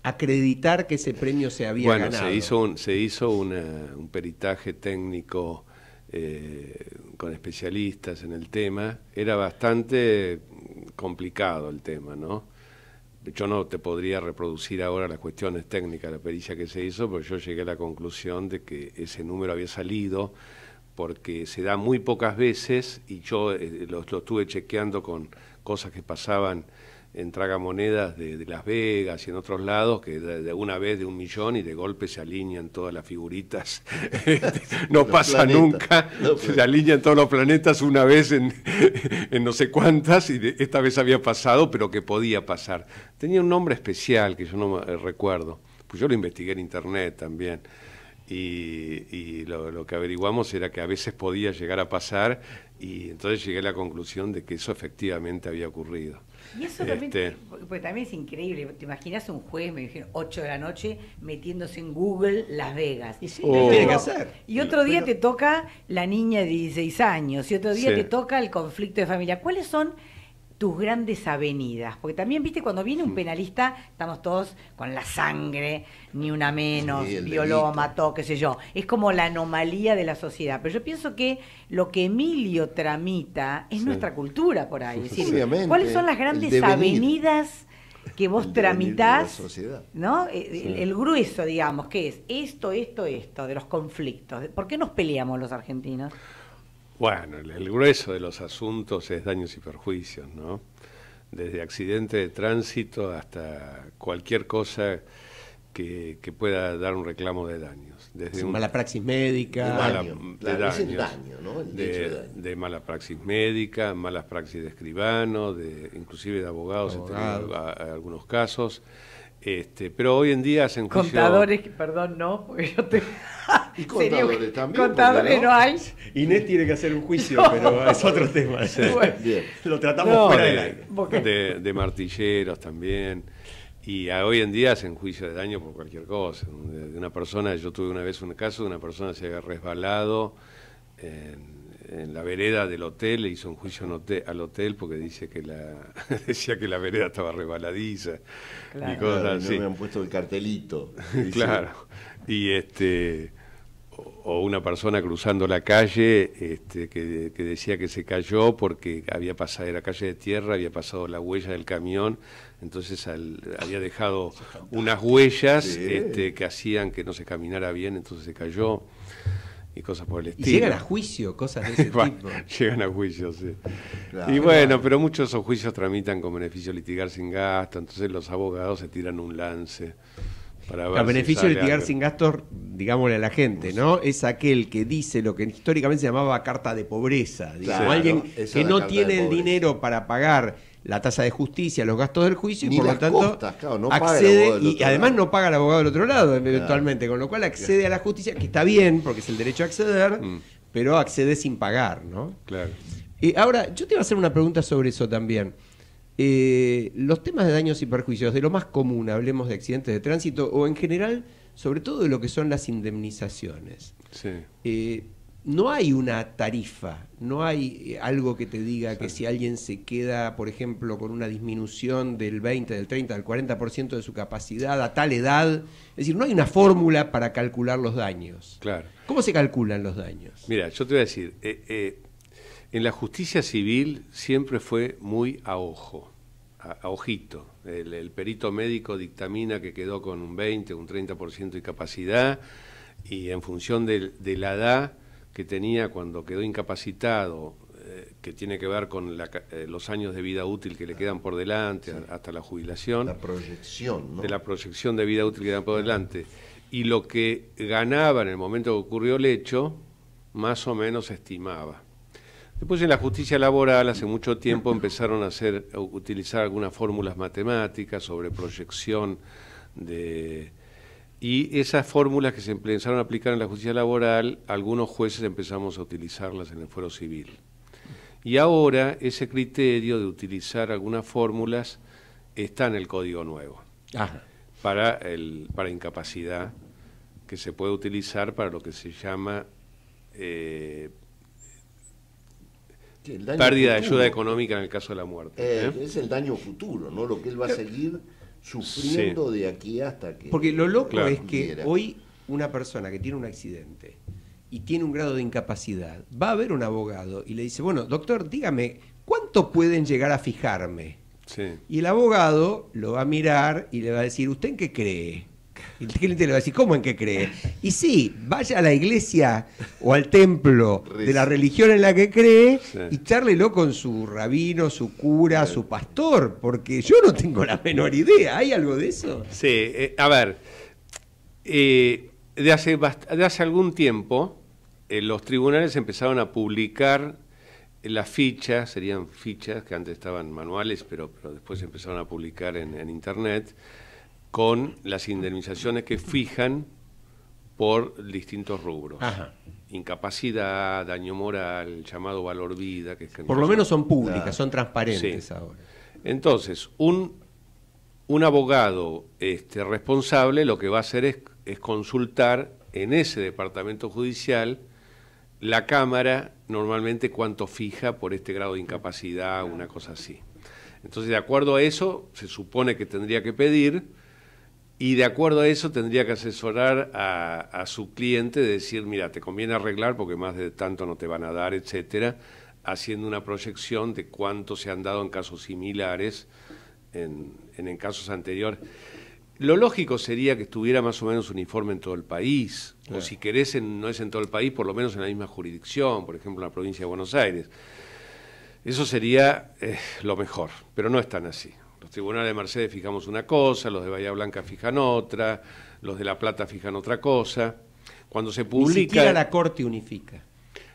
acreditar que ese premio se había ganado? Bueno, se hizo un, peritaje técnico eh, con especialistas en el tema. Era bastante complicado el tema, ¿no? Yo no te podría reproducir ahora las cuestiones técnicas, la pericia que se hizo, pero yo llegué a la conclusión de que ese número había salido porque se da muy pocas veces y yo eh, lo, estuve chequeando con cosas que pasaban en tragamonedas de, de Las Vegas y en otros lados, que de, una vez de un millón y de golpe se alinean todas las figuritas. Este, no pasa nunca, pues. se alinean todos los planetas una vez en, en no sé cuántas, y esta vez había pasado, pero que podía pasar. Tenía un nombre especial que yo no eh, recuerdo, pues yo lo investigué en internet también y, lo, que averiguamos era que a veces podía llegar a pasar y entonces llegué a la conclusión de que eso efectivamente había ocurrido. Y eso también, este, también es increíble, te imaginas un juez, me dijeron, 8 de la noche, metiéndose en Google Las Vegas. Y, oh. otro día te toca la niña de 16 años, y otro día te toca el conflicto de familia. ¿Cuáles son tus grandes avenidas? Porque también, viste, cuando viene un penalista, estamos todos con la sangre, ni una menos, sí, violó, mató, qué sé yo. Es como la anomalía de la sociedad. Pero yo pienso que lo que Emilio tramita es nuestra cultura por ahí. ¿Cuáles son las grandes avenidas? que vos tramitas, ¿no? Eh, el, el, grueso, digamos, que es esto, esto, esto, de los conflictos. ¿Por qué nos peleamos los argentinos? Bueno, el, grueso de los asuntos es daños y perjuicios, ¿no? Desde accidente de tránsito hasta cualquier cosa que, pueda dar un reclamo de daños. Desde mala praxis médica. De, mala, ¿no? mala praxis médica, malas praxis de escribano, de, inclusive de abogados, abogados. algunos casos. Este, pero hoy en día se juicio... Contadores, perdón, no, porque yo te... Y contadores también. Inés tiene que hacer un juicio, pero es otro tema. Lo tratamos fuera del eh, aire. De, martilleros también. Y hoy en día hacen juicio de daño por cualquier cosa. De, una persona, yo tuve una vez un caso de una persona se había resbalado en, la vereda del hotel, le hizo un juicio al hotel porque dice que la decía que la vereda estaba resbaladiza claro. y cosas No me han puesto el cartelito. claro. Y este o una persona cruzando la calle este, que, decía que se cayó porque había pasado la calle de tierra, había pasado la huella del camión, entonces había dejado unas huellas este, que hacían que no se caminara bien, entonces se cayó y cosas por el estilo. Y llegan a juicio, cosas de ese tipo. llegan a juicio, sí. y bueno, pero muchos esos juicios tramitan con beneficio litigar sin gasto, entonces los abogados se tiran un lance. Para el beneficio de litigar sin gastos, digámosle a la gente, ¿no? Es aquel que dice lo que históricamente se llamaba carta de pobreza. alguien que no tiene el dinero para pagar la tasa de justicia, los gastos del juicio y por lo tanto accede y además no paga al abogado del otro lado eventualmente, con lo cual accede a la justicia, que está bien porque es el derecho a acceder, mm. pero accede sin pagar, ¿no? Claro. Y eh, ahora, yo te iba a hacer una pregunta sobre eso también. Eh, los temas de daños y perjuicios, de lo más común, hablemos de accidentes de tránsito o en general, sobre todo de lo que son las indemnizaciones. Eh, no hay una tarifa, no hay eh, algo que te diga que si alguien se queda, por ejemplo, con una disminución del 20, del 30, del 40% de su capacidad a tal edad. Es decir, no hay una fórmula para calcular los daños. Claro. ¿Cómo se calculan los daños? Mira, yo te voy a decir, en la justicia civil siempre fue muy a ojo, a, ojito. El, perito médico dictamina que quedó con un 20, un 30% de capacidad y en función de, la edad que tenía cuando quedó incapacitado, eh, que tiene que ver con eh, los años de vida útil que le ah, quedan por delante hasta la jubilación. La proyección, ¿no? De la proyección de vida útil que le quedan por delante. Y lo que ganaba en el momento que ocurrió el hecho, más o menos estimaba Después en la justicia laboral hace mucho tiempo empezaron a utilizar algunas fórmulas matemáticas sobre proyección de y esas fórmulas que se empezaron a aplicar en la justicia laboral, algunos jueces empezamos a utilizarlas en el fuero civil. Y ahora ese criterio de utilizar algunas fórmulas está en el código nuevo. Para el para incapacidad que se puede utilizar para lo que se llama eh, Pérdida de ayuda económica en el caso de la muerte. Eh, ¿eh? Es el daño futuro, ¿no? Lo que él va a seguir sufriendo de aquí hasta que. Porque lo loco es que hoy una persona que tiene un accidente y tiene un grado de incapacidad, va a ver un abogado y le dice, bueno, doctor, dígame, ¿cuánto pueden llegar a fijarme? Y el abogado lo va a mirar y le va a decir, ¿usted en qué cree? El cliente le va a decir, ¿cómo en qué cree? Y sí, vaya a la iglesia o al templo de la religión en la que cree y charlelo con su rabino, su cura, su pastor, porque yo no tengo la menor idea. ¿Hay algo de eso? Sí, eh, a ver, eh, de, hace algún tiempo eh, los tribunales empezaron a publicar las fichas, serían fichas que antes estaban manuales, pero, pero después empezaron a publicar en Internet, con las indemnizaciones que fijan por distintos rubros. Ajá. Incapacidad, daño moral, llamado valor vida. Que por lo menos son públicas, son transparentes ahora. Entonces, un, un abogado este, responsable lo que va a hacer es, es consultar en ese departamento judicial la Cámara normalmente cuánto fija por este grado de incapacidad, una cosa así. Entonces, de acuerdo a eso, se supone que tendría que pedir y de acuerdo a eso tendría que asesorar a, su cliente, de decir, mira, te conviene arreglar porque más de tanto no te van a dar, etcétera, haciendo una proyección de cuánto se han dado en casos similares, en, en, casos anteriores. Lo lógico sería que estuviera más o menos uniforme en todo el país, o si querés, no es en todo el país, por lo menos en la misma jurisdicción, por ejemplo, en la provincia de Buenos Aires. Eso sería eh, lo mejor, pero no es tan así. Los tribunales de Mercedes fijamos una cosa, los de Bahía Blanca fijan otra, los de La Plata fijan otra cosa. Cuando se publica... Ni siquiera la Corte unifica.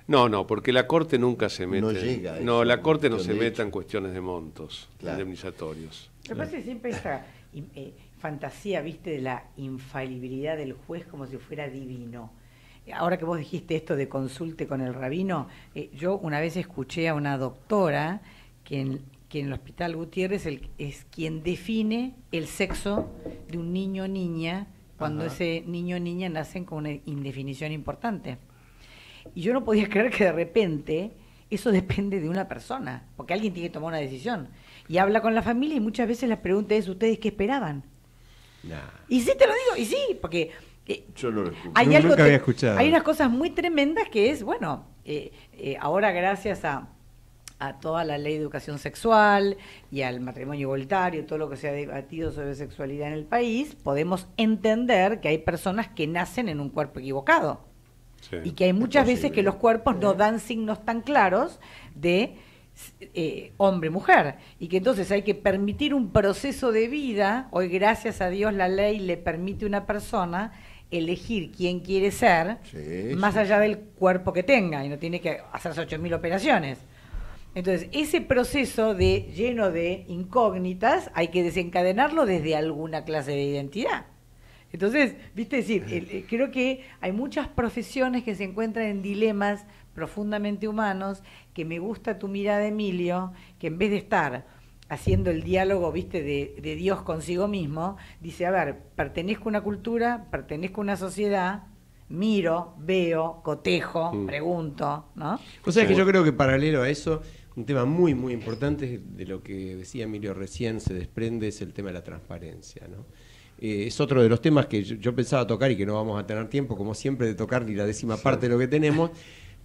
No, no, porque la Corte nunca se mete. No llega. A no, la Corte no se mete en cuestiones de montos indemnizatorios. Lo que pasa es siempre esa eh, fantasía, viste, de la infalibilidad del juez como si fuera divino. Ahora que vos dijiste esto de consulte con el rabino, eh, yo una vez escuché a una doctora que que en el Hospital Gutiérrez es quien define el sexo de un niño o niña cuando ese niño o niña nacen con una indefinición importante. Y yo no podía creer que de repente eso depende de una persona, porque alguien tiene que tomar una decisión. Y habla con la familia y muchas veces la pregunta es, ¿ustedes qué esperaban? Y sí, te lo digo, y sí, porque... Eh, yo lo hay algo había escuchado. Hay unas cosas muy tremendas que es, bueno, eh, eh, ahora gracias a a toda la ley de educación sexual y al matrimonio igualitario, todo lo que se ha debatido sobre sexualidad en el país, podemos entender que hay personas que nacen en un cuerpo equivocado. y que hay muchas veces que los cuerpos no dan signos tan claros de eh, hombre-mujer. Y que entonces hay que permitir un proceso de vida. Hoy, gracias a Dios, la ley le permite a una persona elegir quién quiere ser, más allá del cuerpo que tenga, y no tiene que hacerse 8.000 operaciones. Entonces, ese proceso de lleno de incógnitas hay que desencadenarlo desde alguna clase de identidad. Entonces, viste decir, eh, creo que hay muchas profesiones que se encuentran en dilemas profundamente humanos, que me gusta tu mirada, Emilio, que en vez de estar haciendo el diálogo, viste, de, Dios consigo mismo, dice, a ver, pertenezco a una cultura, pertenezco a una sociedad, miro, veo, cotejo, mm. pregunto, ¿no? O sea que yo creo que paralelo a eso un tema muy, muy importante de lo que decía Emilio recién, se desprende, es el tema de la transparencia. ¿no? Eh, es otro de los temas que yo, pensaba tocar y que no vamos a tener tiempo, como siempre, de tocar ni la décima parte de lo que tenemos,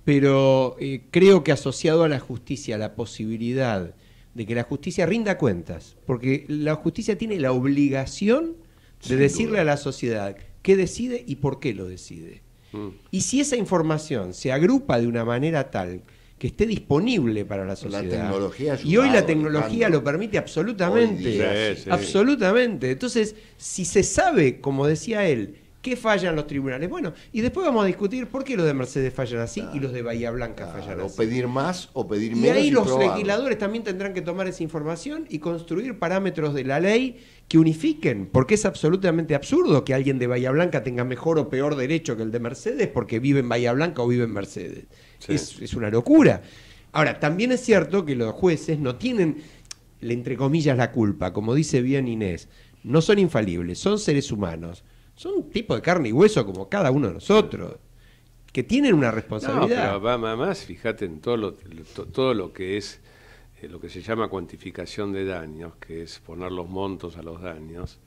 pero eh, creo que asociado a la justicia, la posibilidad de que la justicia rinda cuentas, porque la justicia tiene la obligación de decirle a la sociedad qué decide y por qué lo decide. Mm. Y si esa información se agrupa de una manera tal que esté disponible para la sociedad. y hoy la tecnología lo permite absolutamente. absolutamente. Entonces, si se sabe, como decía él, qué fallan los tribunales. Bueno, y después vamos a discutir por qué los de Mercedes fallan así y los de Bahía Blanca fallan así. O pedir más o pedir menos. Y ahí los legisladores también tendrán que tomar esa información y construir parámetros de la ley que unifiquen, porque es absolutamente absurdo que alguien de Bahía Blanca tenga mejor o peor derecho que el de Mercedes porque vive en Bahía Blanca o vive en Mercedes. Es, una locura. Ahora, también es cierto que los jueces no tienen, entre comillas, la culpa, como dice bien Inés. No son infalibles, son seres humanos. Son un tipo de carne y hueso como cada uno de nosotros que tienen una responsabilidad. No, pero más, fíjate en todo lo, todo lo que es eh, lo que se llama cuantificación de daños, que es poner los montos a los daños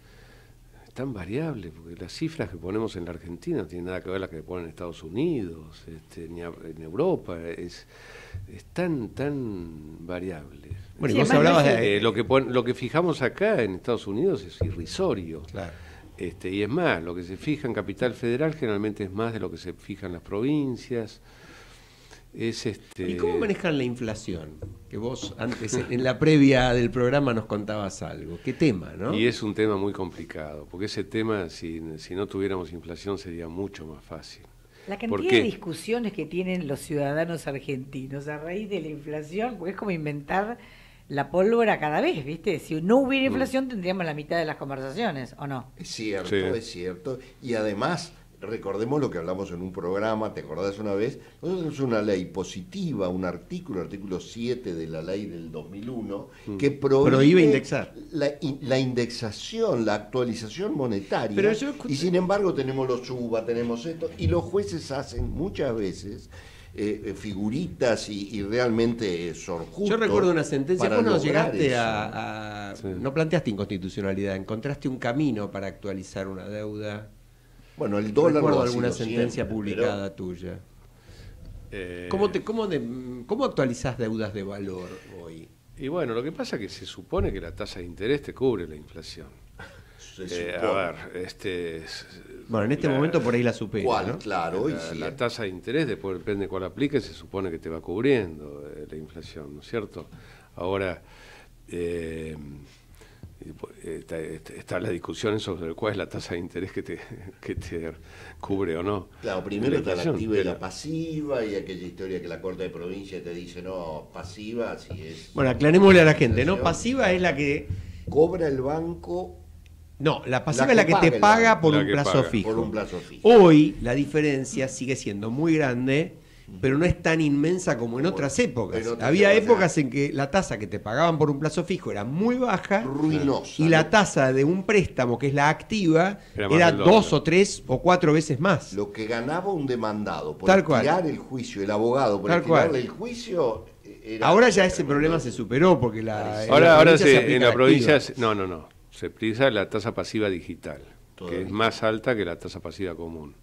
tan variable, porque las cifras que ponemos en la Argentina no tienen nada que ver las que ponen en Estados Unidos, este, ni en Europa, es, es, tan, tan variable. Bueno, vos hablabas de... Eh, lo, que lo que fijamos acá en Estados Unidos es irrisorio. Este, y es más, lo que se fija en Capital Federal generalmente es más de lo que se fija en las provincias. Este, ¿Y cómo manejan la inflación? Que vos antes, en la previa del programa, nos contabas algo. ¿Qué tema, no? Y es un tema muy complicado, porque ese tema, si, no tuviéramos inflación, sería mucho más fácil. La cantidad de discusiones que tienen los ciudadanos argentinos a raíz de la inflación, porque es como inventar la pólvora cada vez, ¿viste? Si no hubiera mm. inflación, tendríamos la mitad de las conversaciones, ¿o no? Es cierto, es cierto. Y además recordemos lo que hablamos en un programa, ¿te acordás una vez? Nosotros una ley positiva, un artículo, artículo 7 de la ley del 2001, mm. que prohíbe, indexar. La, indexación, la actualización monetaria. Y sin embargo tenemos los UBA, tenemos esto, y los jueces hacen muchas veces... Eh, eh, figuritas y, realmente justos Yo recuerdo una sentencia, vos no llegaste a, no planteaste inconstitucionalidad, encontraste un camino para actualizar una deuda bueno, el dólar Recuerdo alguna sentencia publicada tuya. Eh, ¿Cómo, te, actualizás deudas de valor hoy? Y bueno, lo que pasa es que se supone que la tasa de interés te cubre la inflación. Eh, a ver, este. Bueno, en este momento por ahí la supera. Claro, la, sí. la, eh. tasa de interés, después depende de cuál aplique, se supone que te va cubriendo la inflación, ¿no es cierto? Ahora, está la discusión sobre cuál es la tasa de interés que te, cubre o no. Claro, primero la está la activa y la pasiva y aquella historia que la Corte de Provincia te dice, no, pasiva, si es. Bueno, aclarémosle a la gente, ¿no? Pasiva es la que... Cobra el banco... No, la pasiva es la que te paga, por un plazo fijo. Hoy la diferencia sigue siendo muy grande pero no es tan inmensa como en otras épocas. Había épocas eh. en que la tasa que te pagaban por un plazo fijo era muy baja. Ruinosa. Y la tasa de un préstamo, que es la activa, era, dos o tres o cuatro veces más. Lo que ganaba un demandado por tirar el juicio, el abogado por tirarle el juicio eh, ahora ya ese problema se superó porque la ahora ahora en la, provincia no no no se prisa la tasa pasiva digital que es más alta que la tasa pasiva común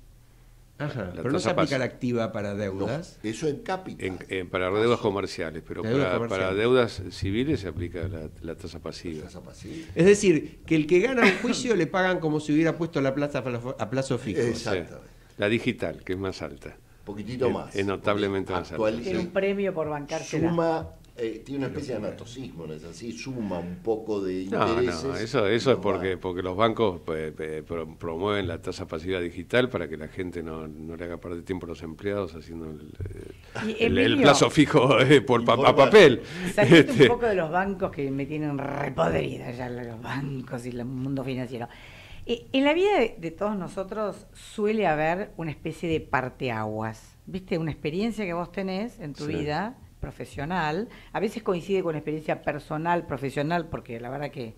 Ajá, pero no se aplica la activa para deudas. eso en capital. para deudas comerciales, pero para, deudas civiles se aplica la, tasa pasiva. Es decir, que el que gana el juicio le pagan como si hubiera puesto la plaza a plazo fijo. la digital, que es más alta. Poquitito más. Es notablemente más alta. Un premio por bancarse. Suma eh, tiene una especie de anatocismo, ¿no es así? Suma un poco de intereses. No, no, eso, es porque, porque los bancos eh, eh, promueven la tasa pasiva digital para que la gente no, le haga parte de tiempo a los empleados haciendo el, plazo fijo por a papel. Saliste un este. poco de los bancos que me tienen repodrida ya los bancos y el mundo financiero. En la vida de, todos nosotros suele haber una especie de parteaguas, ¿viste? Una experiencia que vos tenés en tu vida profesional, a veces coincide con experiencia personal, profesional, porque la verdad que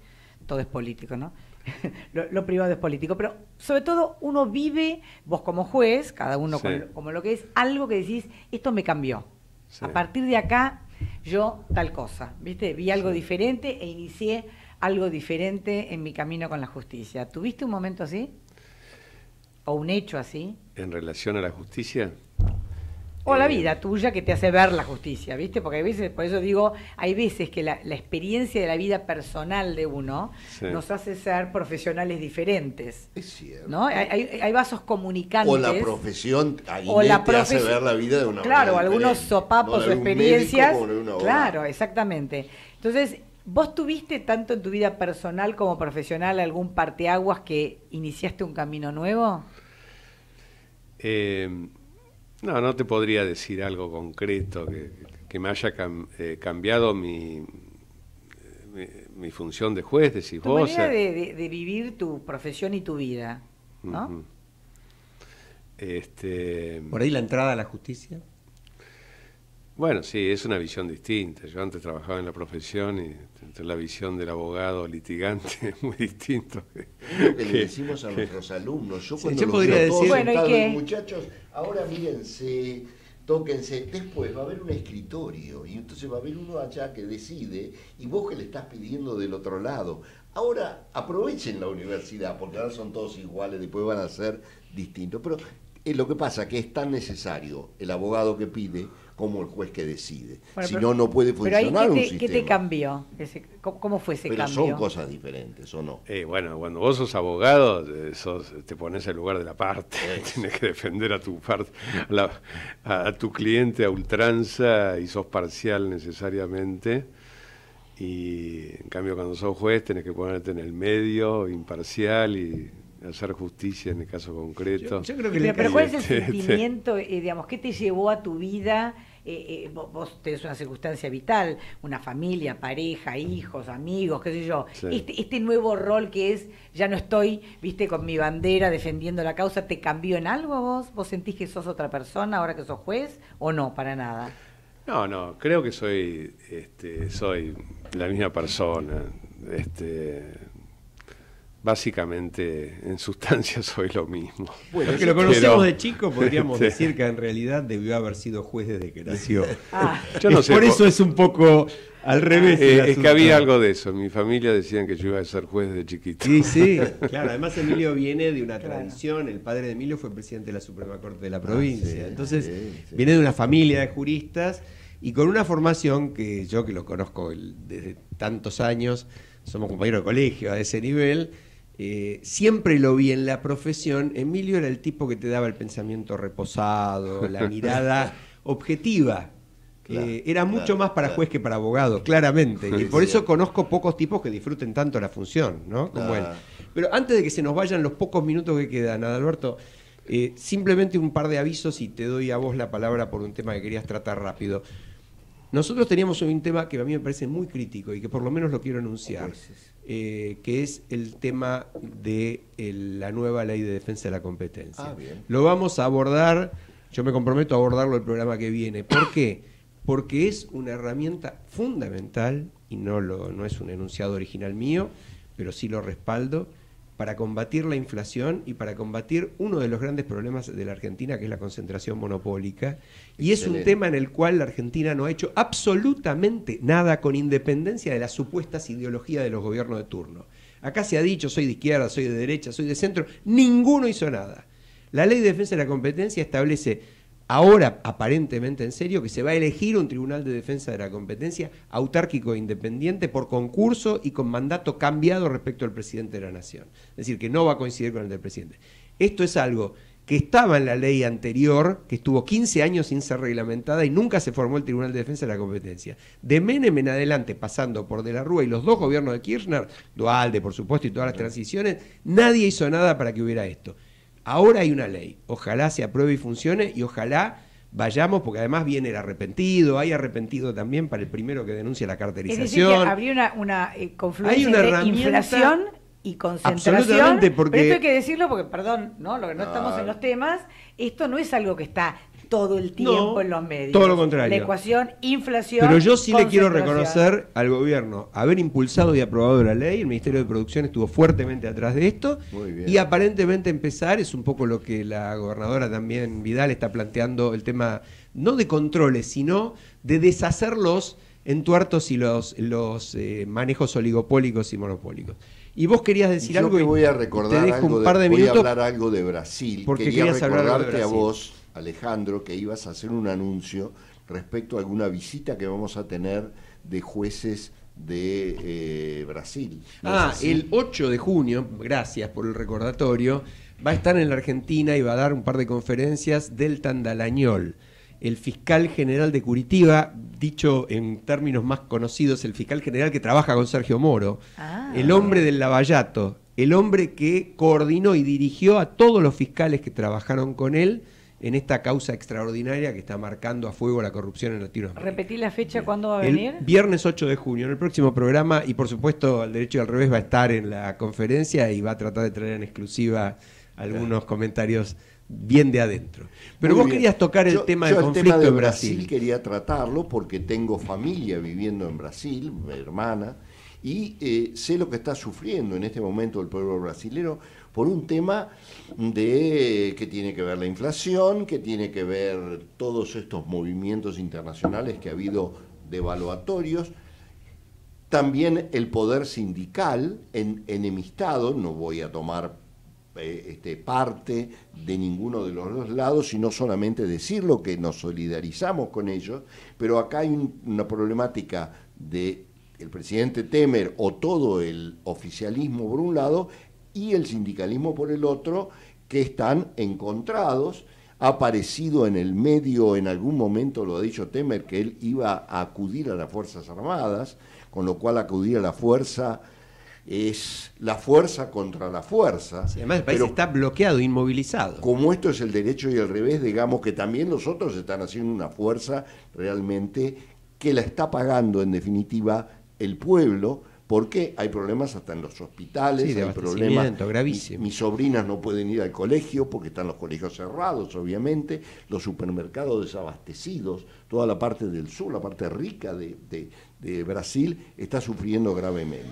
todo es político, ¿no? lo, privado es político, pero sobre todo uno vive, vos como juez, cada uno como lo que es, algo que decís, esto me cambió. A partir de acá, yo tal cosa, ¿viste? Vi algo diferente e inicié algo diferente en mi camino con la justicia. ¿Tuviste un momento así? ¿O un hecho así? ¿En relación a la justicia? O la eh, vida tuya que te hace ver la justicia, ¿viste? Porque hay veces, por eso digo, hay veces que la, experiencia de la vida personal de uno nos hace ser profesionales diferentes. Es cierto. ¿no? Hay, vasos comunicantes. O la profesión, la te hace ver la vida de una Claro, algunos sopapos o experiencias. claro, exactamente. Entonces, ¿Vos tuviste tanto en tu vida personal como profesional algún parteaguas que iniciaste un camino nuevo? Eh, no, no te podría decir algo concreto que, me haya eh, cambiado mi, mi, función de juez, decís vos. Manera eh. de, vivir tu profesión y tu vida, ¿no? este... ¿Por ahí la entrada a la justicia? Bueno, sí, es una visión distinta. Yo antes trabajaba en la profesión y la visión del abogado litigante es muy distinto. Que, que, le decimos a nuestros alumnos. Yo cuando bueno, sentados, muchachos, ahora mírense, tóquense. Después va a haber un escritorio y entonces va a haber uno allá que decide y vos que le estás pidiendo del otro lado. Ahora aprovechen la universidad porque ahora son todos iguales, después van a ser distintos. Pero eh, lo que pasa que es tan necesario el abogado que pide como el juez que decide. si no, no puede funcionar pero ¿qué te, sistema. ¿Qué te cambió? ¿cómo, fue ese cambio? son cosas diferentes, ¿o no? Eh, bueno, cuando vos sos abogado, eh, sos, te pones el lugar de la parte, eh. tienes que defender a tu a, tu cliente a ultranza y sos parcial necesariamente. Y en cambio cuando sos juez tenés que ponerte en el medio, imparcial y hacer justicia en el caso concreto. Yo, creo que pero, ¿cuál es el este, sentimiento, eh, digamos, qué te llevó a tu vida? Eh, eh, vos tenés una circunstancia vital, una familia, pareja, hijos, amigos, qué sé yo. Este, este, nuevo rol que es, ya no estoy, viste, con mi bandera defendiendo la causa, ¿te cambió en algo vos? ¿Vos sentís que sos otra persona ahora que sos juez o no, para nada? No, no, creo que soy, este, soy la misma persona. Este, básicamente en sustancia soy lo mismo. Bueno, que lo conocemos de chico, podríamos este decir que en realidad debió haber sido juez desde que nació. Ah. no por eso es un poco al revés. Eh, es que había algo de eso. En mi familia decían que yo iba a ser juez de chiquito. Sí, sí. claro, además Emilio viene de una tradición. El padre de Emilio fue presidente de la Suprema Corte de la ah, provincia. Entonces, viene de una familia de juristas y con una formación que yo, que lo conozco desde tantos años, somos compañeros de colegio a ese nivel eh, siempre lo vi en la profesión, Emilio era el tipo que te daba el pensamiento reposado, la mirada objetiva. Eh, era mucho más para juez que para abogado, claramente. Y por eso conozco pocos tipos que disfruten tanto la función, ¿no? Como ah. él. Pero antes de que se nos vayan los pocos minutos que quedan, Adalberto, eh, simplemente un par de avisos y te doy a vos la palabra por un tema que querías tratar rápido. Nosotros teníamos un tema que a mí me parece muy crítico y que por lo menos lo quiero anunciar. Eh, que es el tema de la nueva ley de defensa de la competencia. Ah, lo vamos a abordar, yo me comprometo a abordarlo el programa que viene. ¿Por qué? Porque es una herramienta fundamental, y no, lo, no es un enunciado original mío, pero sí lo respaldo, para combatir la inflación y para combatir uno de los grandes problemas de la Argentina, que es la concentración monopólica. Y es un tema en el cual la Argentina no ha hecho absolutamente nada con independencia de las supuestas ideologías de los gobiernos de turno. Acá se ha dicho, soy de izquierda, soy de derecha, soy de centro, ninguno hizo nada. La ley de defensa de la competencia establece ahora aparentemente en serio, que se va a elegir un Tribunal de Defensa de la Competencia autárquico e independiente por concurso y con mandato cambiado respecto al presidente de la Nación. Es decir, que no va a coincidir con el del presidente. Esto es algo que estaba en la ley anterior, que estuvo 15 años sin ser reglamentada y nunca se formó el Tribunal de Defensa de la Competencia. De Menem en adelante, pasando por De la Rúa y los dos gobiernos de Kirchner, Dualde por supuesto y todas las transiciones, nadie hizo nada para que hubiera esto. Ahora hay una ley, ojalá se apruebe y funcione y ojalá vayamos, porque además viene el arrepentido, hay arrepentido también para el primero que denuncia la carterización. Es una, eh, confluencia de inflación y concentración. Absolutamente, porque... esto hay que decirlo porque, perdón, Lo que no estamos en los temas, esto no es algo que está todo el tiempo en los medios. Todo lo contrario. La ecuación, inflación. Pero yo sí le quiero reconocer al gobierno haber impulsado y aprobado la ley, el Ministerio de Producción estuvo fuertemente atrás de esto y aparentemente empezar es un poco lo que la gobernadora también Vidal está planteando el tema no de controles, sino de deshacerlos en tuertos y los, los eh, manejos oligopólicos y monopólicos. Y vos querías decir algo. que voy a recordar de, hablar algo de Brasil. Porque Quería recordarte a vos Alejandro, que ibas a hacer un anuncio respecto a alguna visita que vamos a tener de jueces de eh, Brasil. ah, el 8 de junio, gracias por el recordatorio, va a estar en la Argentina y va a dar un par de conferencias del Tandalañol. El fiscal general de Curitiba, dicho en términos más conocidos, el fiscal general que trabaja con Sergio Moro, ah. el hombre del lavallato, el hombre que coordinó y dirigió a todos los fiscales que trabajaron con él en esta causa extraordinaria que está marcando a fuego la corrupción en Latinoamérica. ¿Repetí la fecha cuándo va a venir? viernes 8 de junio, en el próximo programa, y por supuesto, el derecho y al revés va a estar en la conferencia y va a tratar de traer en exclusiva algunos comentarios bien de adentro. Pero vos querías tocar el tema del conflicto tema de en Brasil. Quería tratarlo porque tengo familia viviendo en Brasil, mi hermana, y eh, sé lo que está sufriendo en este momento el pueblo brasilero por un tema de que tiene que ver la inflación, que tiene que ver todos estos movimientos internacionales que ha habido devaluatorios, también el poder sindical en, enemistado, no voy a tomar eh, este, parte de ninguno de los dos lados, sino solamente decirlo que nos solidarizamos con ellos, pero acá hay una problemática de el presidente Temer o todo el oficialismo por un lado y el sindicalismo por el otro, que están encontrados. Ha aparecido en el medio, en algún momento lo ha dicho Temer, que él iba a acudir a las Fuerzas Armadas, con lo cual acudir a la fuerza es la fuerza contra la fuerza. además, el país está bloqueado, inmovilizado. Como esto es el derecho y el revés, digamos que también los otros están haciendo una fuerza realmente que la está pagando en definitiva el pueblo, ¿Por qué? hay problemas hasta en los hospitales, sí, de hay problemas gravísimo. mis sobrinas no pueden ir al colegio porque están los colegios cerrados, obviamente, los supermercados desabastecidos, toda la parte del sur, la parte rica de, Brasil está sufriendo gravemente.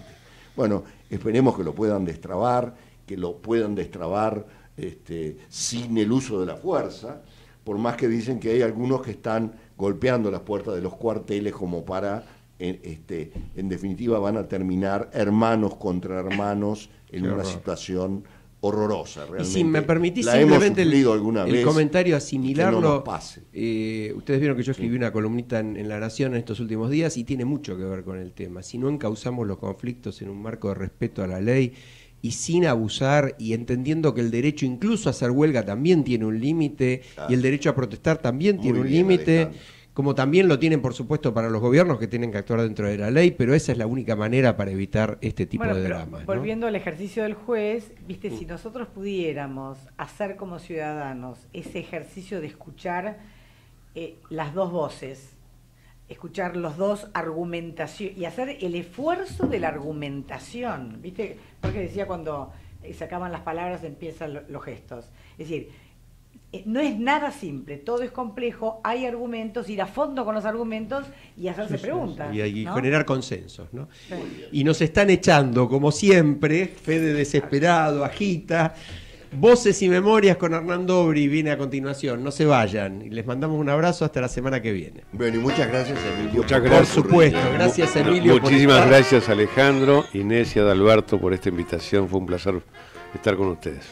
Bueno, esperemos que lo puedan destrabar, que lo puedan destrabar este, sin el uso de la fuerza, por más que dicen que hay algunos que están golpeando las puertas de los cuarteles como para en, este, en definitiva van a terminar hermanos contra hermanos en una situación horrorosa. Realmente. Y si me permitís simplemente el, comentario asimilarlo. Eh, ustedes vieron que yo escribí una columnita en, La Nación en estos últimos días y tiene mucho que ver con el tema. Si no encauzamos los conflictos en un marco de respeto a la ley y sin abusar y entendiendo que el derecho incluso a hacer huelga también tiene un límite y el ah. derecho a protestar también tiene un límite como también lo tienen, por supuesto, para los gobiernos que tienen que actuar dentro de la ley, pero esa es la única manera para evitar este tipo de drama. Volviendo al ejercicio del juez, viste, si mm. nosotros pudiéramos hacer como ciudadanos ese ejercicio de escuchar eh, las dos voces, escuchar los dos argumentación y hacer el esfuerzo de la argumentación, viste, porque decía cuando eh, sacaban las palabras empiezan los gestos, es decir eh, no es nada simple, todo es complejo, hay argumentos, ir a fondo con los argumentos y hacerse preguntas. y, generar consensos, ¿no? Y nos están echando, como siempre, Fede desesperado, agita. Voces y Memorias con Hernando Obri viene a continuación. No se vayan. Y les mandamos un abrazo hasta la semana que viene. Bueno, y muchas gracias, Emilio. Muchas gracias. Por supuesto. gracias, Emilio. Muchísimas gracias, Alejandro, Inés y Adalberto, por esta invitación. Fue un placer estar con ustedes.